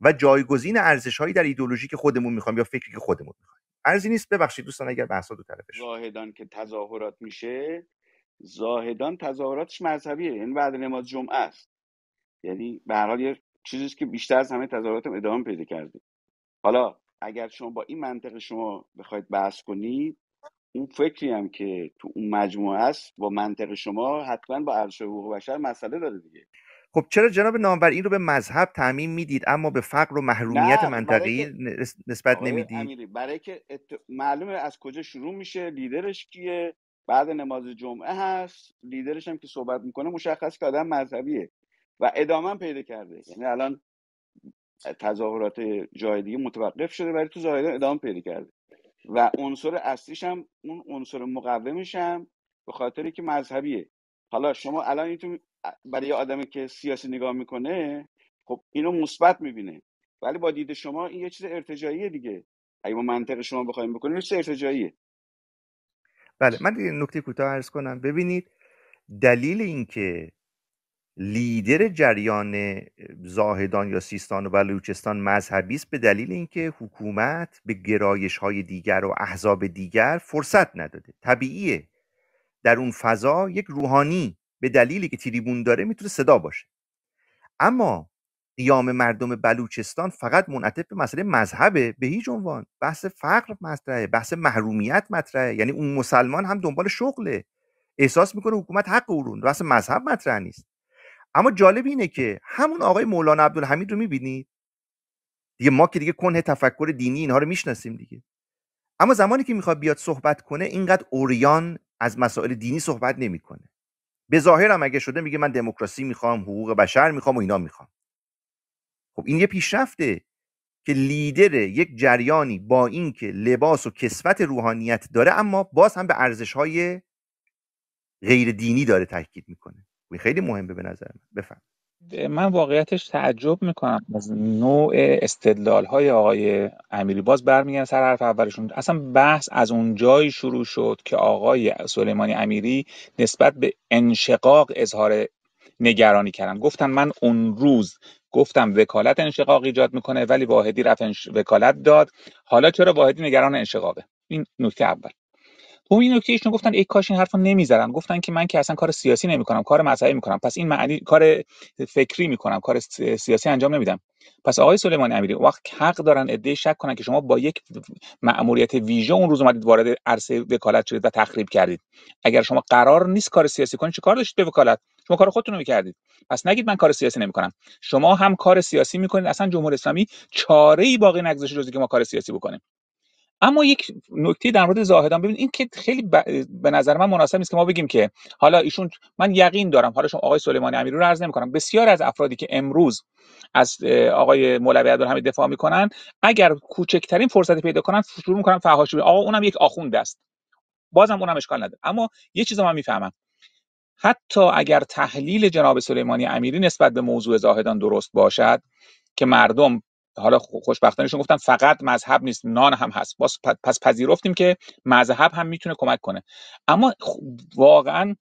و جایگزین ارزش هایی در ایدولوژی که خودمون میخوام یا فکری که خودمون میخوام ارزی نیست ببخشید دوستان اگر بحثا دو طرفش زاهدان که تظاهرات میشه زاهدان تظاهراتش مذهبیه این یعنی بعد نماز جمعه است یعنی به هر حال یه چیزی که بیشتر از همه تظاهراتم ادامه پیدا کرده حالا اگر شما با این منطق شما بخواید بحث کنید اون فکری هم که تو اون مجموعه است با منطق شما حتما با عرشه حقوق بشر مسئله داره دیگه خب چرا جناب نامور این رو به مذهب تعمین میدید اما به فقر و محرومیت منطقی نسبت نمیدید برای که معلومه از کجا شروع میشه لیدرش کیه بعد نماز جمعه هست لیدرش هم که صحبت میکنه مشخص که آدم مذهبیه و ادامه پیدا کرده یعنی الان تظاهرات جایدی دیگه متوقف شده برای تو زاهدان ادامه پیدا کرده و عنصر اصلیش هم اون عنصر مقومش هم به خاطری که مذهبیه حالا شما الان برای آدمی که سیاسی نگاه میکنه خب اینو مثبت میبینه ولی با دید شما این یه چیز ارتجاییه دیگه اگه با منطق شما بخوایم بکنیم یه چیز بله من نکته کوتاه عرض کنم ببینید دلیل اینکه لیدر جریان زاهدان یا سیستان و بلوچستان مذهبی است به دلیل اینکه حکومت به گرایش های دیگر و احزاب دیگر فرصت نداده طبیعیه در اون فضا یک روحانی به دلیلی که تریبون داره میتونه صدا باشه اما قیام مردم بلوچستان فقط منعطف به مسئله مذهبه به هیچ عنوان بحث فقر مطرحه بحث محرومیت مطرحه یعنی اون مسلمان هم دنبال شغله احساس میکنه حکومت حق او بحث مذهب مطرح نیست اما جالب اینه که همون آقای مولانا عبدالحمید رو میبینید دیگه ما که دیگه کنه تفکر دینی اینها رو میشناسیم دیگه اما زمانی که میخواد بیاد صحبت کنه اینقدر اوریان از مسائل دینی صحبت نمیکنه به هم اگه شده میگه من دموکراسی میخوام حقوق بشر میخوام و اینا میخوام خب این یه پیشرفته که لیدر یک جریانی با اینکه لباس و کسوت روحانیت داره اما باز هم به ارزش های غیر دینی داره تاکید میکنه این خیلی مهمه به نظر من بفهم من واقعیتش تعجب میکنم از نوع استدلال های آقای امیری باز برمیگن سر حرف اولشون اصلا بحث از اون جایی شروع شد که آقای سلیمانی امیری نسبت به انشقاق اظهار نگرانی کردن گفتن من اون روز گفتم وکالت انشقاق ایجاد میکنه ولی واحدی رفت وکالت داد حالا چرا واحدی نگران انشقاقه این نکته اول اون این نکته ایشون گفتن ای کاش این حرفو نمیزدن گفتن که من که اصلا کار سیاسی نمیکنم کار مذهبی میکنم پس این معنی کار فکری میکنم کار سیاسی انجام نمیدم پس آقای سلیمان امیری وقت حق دارن عده شک کنن که شما با یک مأموریت ویژه اون روز اومدید وارد عرصه وکالت شدید و تخریب کردید اگر شما قرار نیست کار سیاسی کنید چه کار داشتید به وکالت شما کار خودتون رو میکردید پس نگید من کار سیاسی نمیکنم شما هم کار سیاسی میکنید اصلا جمهوری اسلامی چاره ای باقی نگذاشته جز که ما کار سیاسی بکنیم اما یک نکته در مورد زاهدان ببینید این که خیلی به نظر من مناسب نیست که ما بگیم که حالا ایشون من یقین دارم حالا شما آقای سلیمانی امیری رو عرض نمی‌کنم بسیار از افرادی که امروز از آقای مولوی عبدالحمید دفاع میکنن اگر کوچکترین فرصت پیدا کنن شروع میکنن فحاشی آقا اونم یک آخوند است بازم اونم اشکال نداره اما یه چیز من میفهمم حتی اگر تحلیل جناب سلیمانی امیری نسبت به موضوع زاهدان درست باشد که مردم حالا خوشبختانه گفتن فقط مذهب نیست نان هم هست باز پس پذیرفتیم که مذهب هم میتونه کمک کنه اما واقعا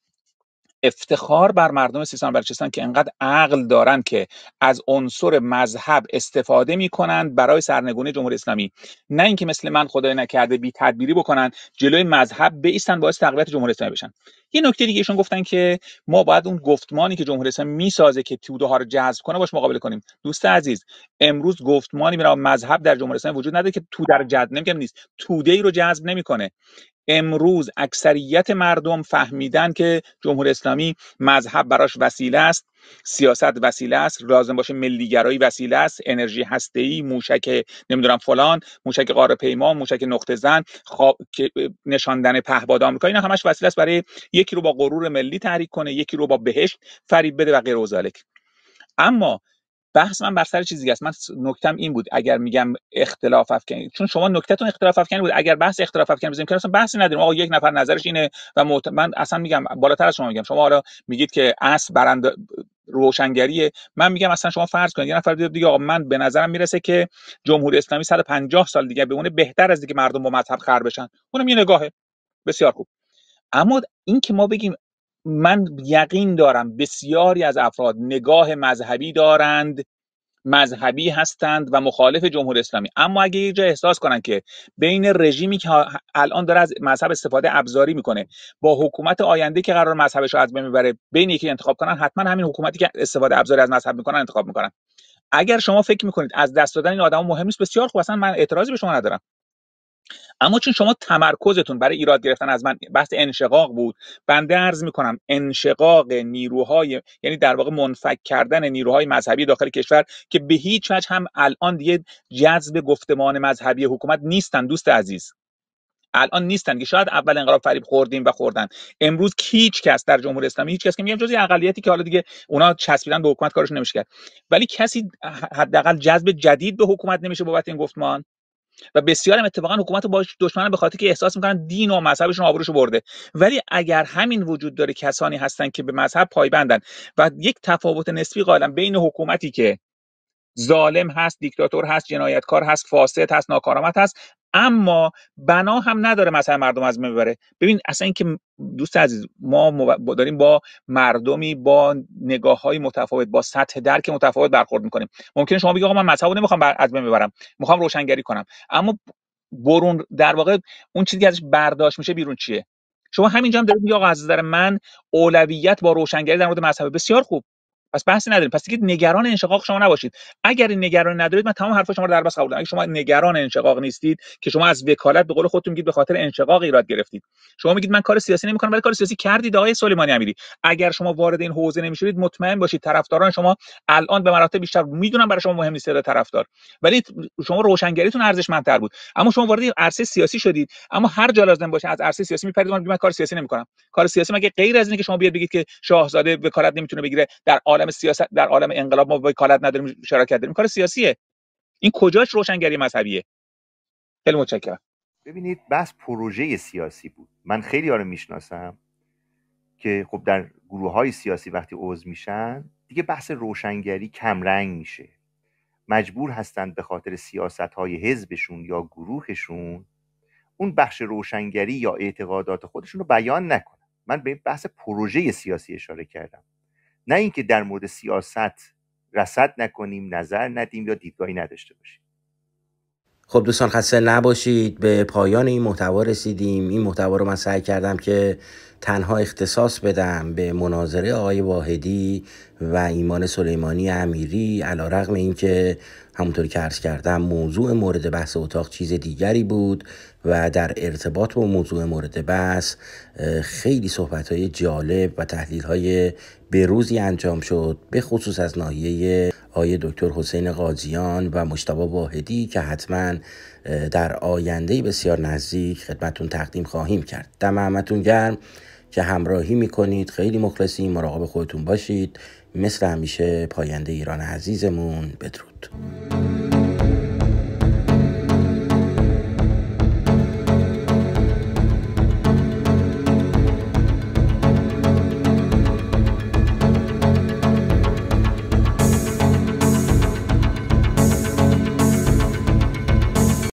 افتخار بر مردم سیستان بلوچستان که انقدر عقل دارن که از عنصر مذهب استفاده میکنن برای سرنگونی جمهوری اسلامی نه اینکه مثل من خدای نکرده بی تدبیری بکنن جلوی مذهب بیستن باعث تقویت جمهوری اسلامی بشن یه نکته دیگه ایشون گفتن که ما باید اون گفتمانی که جمهوری اسلامی میسازه که ها رو جذب کنه باش مقابله کنیم دوست عزیز امروز گفتمانی میرا مذهب در جمهوری اسلامی وجود نداره که تو در جد نمیکنه نیست توده ای رو جذب نمیکنه امروز اکثریت مردم فهمیدن که جمهوری اسلامی مذهب براش وسیله است سیاست وسیله است لازم باشه ملیگرایی وسیله است انرژی ای موشک نمیدونم فلان موشک قاره پیما موشک نقطه زن خواب نشاندن پهباد آمریکا اینا همش وسیله است برای یکی رو با غرور ملی تحریک کنه یکی رو با بهشت فریب بده و غیر اما بحث من بر سر چیزی است من نکتم این بود اگر میگم اختلاف افکنی چون شما نکتهتون اختلاف افکنی بود اگر بحث اختلاف افکنی بزنیم که اصلا بحثی نداریم آقا یک نفر نظرش اینه و محت... من اصلا میگم بالاتر از شما میگم شما حالا میگید که اصل برند روشنگریه من میگم اصلا شما فرض کنید یه نفر دیگه, آقا من به نظرم میرسه که جمهوری اسلامی 150 سال دیگه بمونه بهتر از دیگه مردم با مذهب خر بشن اونم یه نگاهه بسیار خوب اما این که ما بگیم من یقین دارم بسیاری از افراد نگاه مذهبی دارند مذهبی هستند و مخالف جمهوری اسلامی اما اگه یه جای احساس کنن که بین رژیمی که الان داره از مذهب استفاده ابزاری میکنه با حکومت آینده که قرار مذهبش رو از بین ببره بین یکی انتخاب کنن حتما همین حکومتی که استفاده ابزاری از مذهب میکنن انتخاب میکنن اگر شما فکر میکنید از دست دادن این آدم مهم نیست بسیار خوب اصلا من اعتراضی به شما ندارم اما چون شما تمرکزتون برای ایراد گرفتن از من بحث انشقاق بود بنده عرض میکنم انشقاق نیروهای یعنی در واقع منفک کردن نیروهای مذهبی داخل کشور که به هیچ وجه هم الان دیگه جذب گفتمان مذهبی حکومت نیستن دوست عزیز الان نیستن که شاید اول انقلاب فریب خوردیم و خوردن امروز هیچ کس در جمهوری اسلامی هیچ کس که میگم جزی اقلیتی که حالا دیگه اونا چسبیدن به حکومت کارش نمیشه کرد ولی کسی حداقل جذب جدید به حکومت نمیشه بابت این گفتمان و بسیار هم اتفاقا حکومت با دشمنان به خاطر که احساس میکنن دین و مذهبشون آبروشو برده ولی اگر همین وجود داره کسانی هستن که به مذهب پایبندن و یک تفاوت نسبی قائلم بین حکومتی که ظالم هست دیکتاتور هست جنایتکار هست فاسد هست ناکارآمد هست اما بنا هم نداره مثلا مردم از ببره ببین اصلا اینکه دوست عزیز ما داریم با مردمی با نگاه های متفاوت با سطح درک متفاوت برخورد میکنیم ممکن شما بگید آقا من مذهبو نمیخوام بر... از بین ببرم میخوام روشنگری کنم اما برون در واقع اون چیزی که ازش برداشت میشه بیرون چیه شما همینجا هم دارید آقا از نظر من اولویت با روشنگری در مورد مذهب بسیار خوب پس بحثی نداریم پس دیگه نگران انشقاق شما نباشید اگر این نگران ندارید من تمام حرف شما رو در بس قبول دارم اگر شما نگران انشقاق نیستید که شما از وکالت به قول خودتون میگید به خاطر انشقاق ایراد گرفتید شما میگید من کار سیاسی نمیکنم ولی کار سیاسی کردید آقای سلیمانی امیری اگر شما وارد این حوزه نمیشید مطمئن باشید طرفداران شما الان به مراتب بیشتر میدونم برای شما مهم نیست طرفدار ولی شما روشنگریتون ارزش ارزشمندتر بود اما شما وارد عرصه سیاسی شدید اما هر جا لازم باشه از عرصه سیاسی میپرید من, من کار سیاسی نمیکنم کار سیاسی مگه غیر از اینه که شما بیاد بگید که شاهزاده وکالت نمیتونه بگیره در عالم سیاست در عالم انقلاب ما وکالت نداریم شراکت داریم کار سیاسیه این کجاش روشنگری مذهبیه خیلی متشکرم ببینید بس پروژه سیاسی بود من خیلی آره میشناسم که خب در گروه های سیاسی وقتی عضو میشن دیگه بحث روشنگری کمرنگ میشه مجبور هستند به خاطر سیاست های حزبشون یا گروهشون اون بخش روشنگری یا اعتقادات خودشون رو بیان نکنن من به بحث پروژه سیاسی اشاره کردم نه اینکه در مورد سیاست رسد نکنیم نظر ندیم یا دیدگاهی نداشته باشیم خب دوستان خسته نباشید به پایان این محتوا رسیدیم این محتوا رو من سعی کردم که تنها اختصاص بدم به مناظره آقای واحدی و ایمان سلیمانی امیری علا رقم این که همونطور که عرض کردم موضوع مورد بحث اتاق چیز دیگری بود و در ارتباط با موضوع مورد بحث خیلی صحبت های جالب و تحلیل های بروزی انجام شد به خصوص از ناحیه آقای دکتر حسین قاضیان و مشتبا واحدی که حتما در آینده بسیار نزدیک خدمتون تقدیم خواهیم کرد دم همتون گرم که همراهی میکنید خیلی مخلصی مراقب خودتون باشید مثل همیشه پاینده ایران عزیزمون بدرود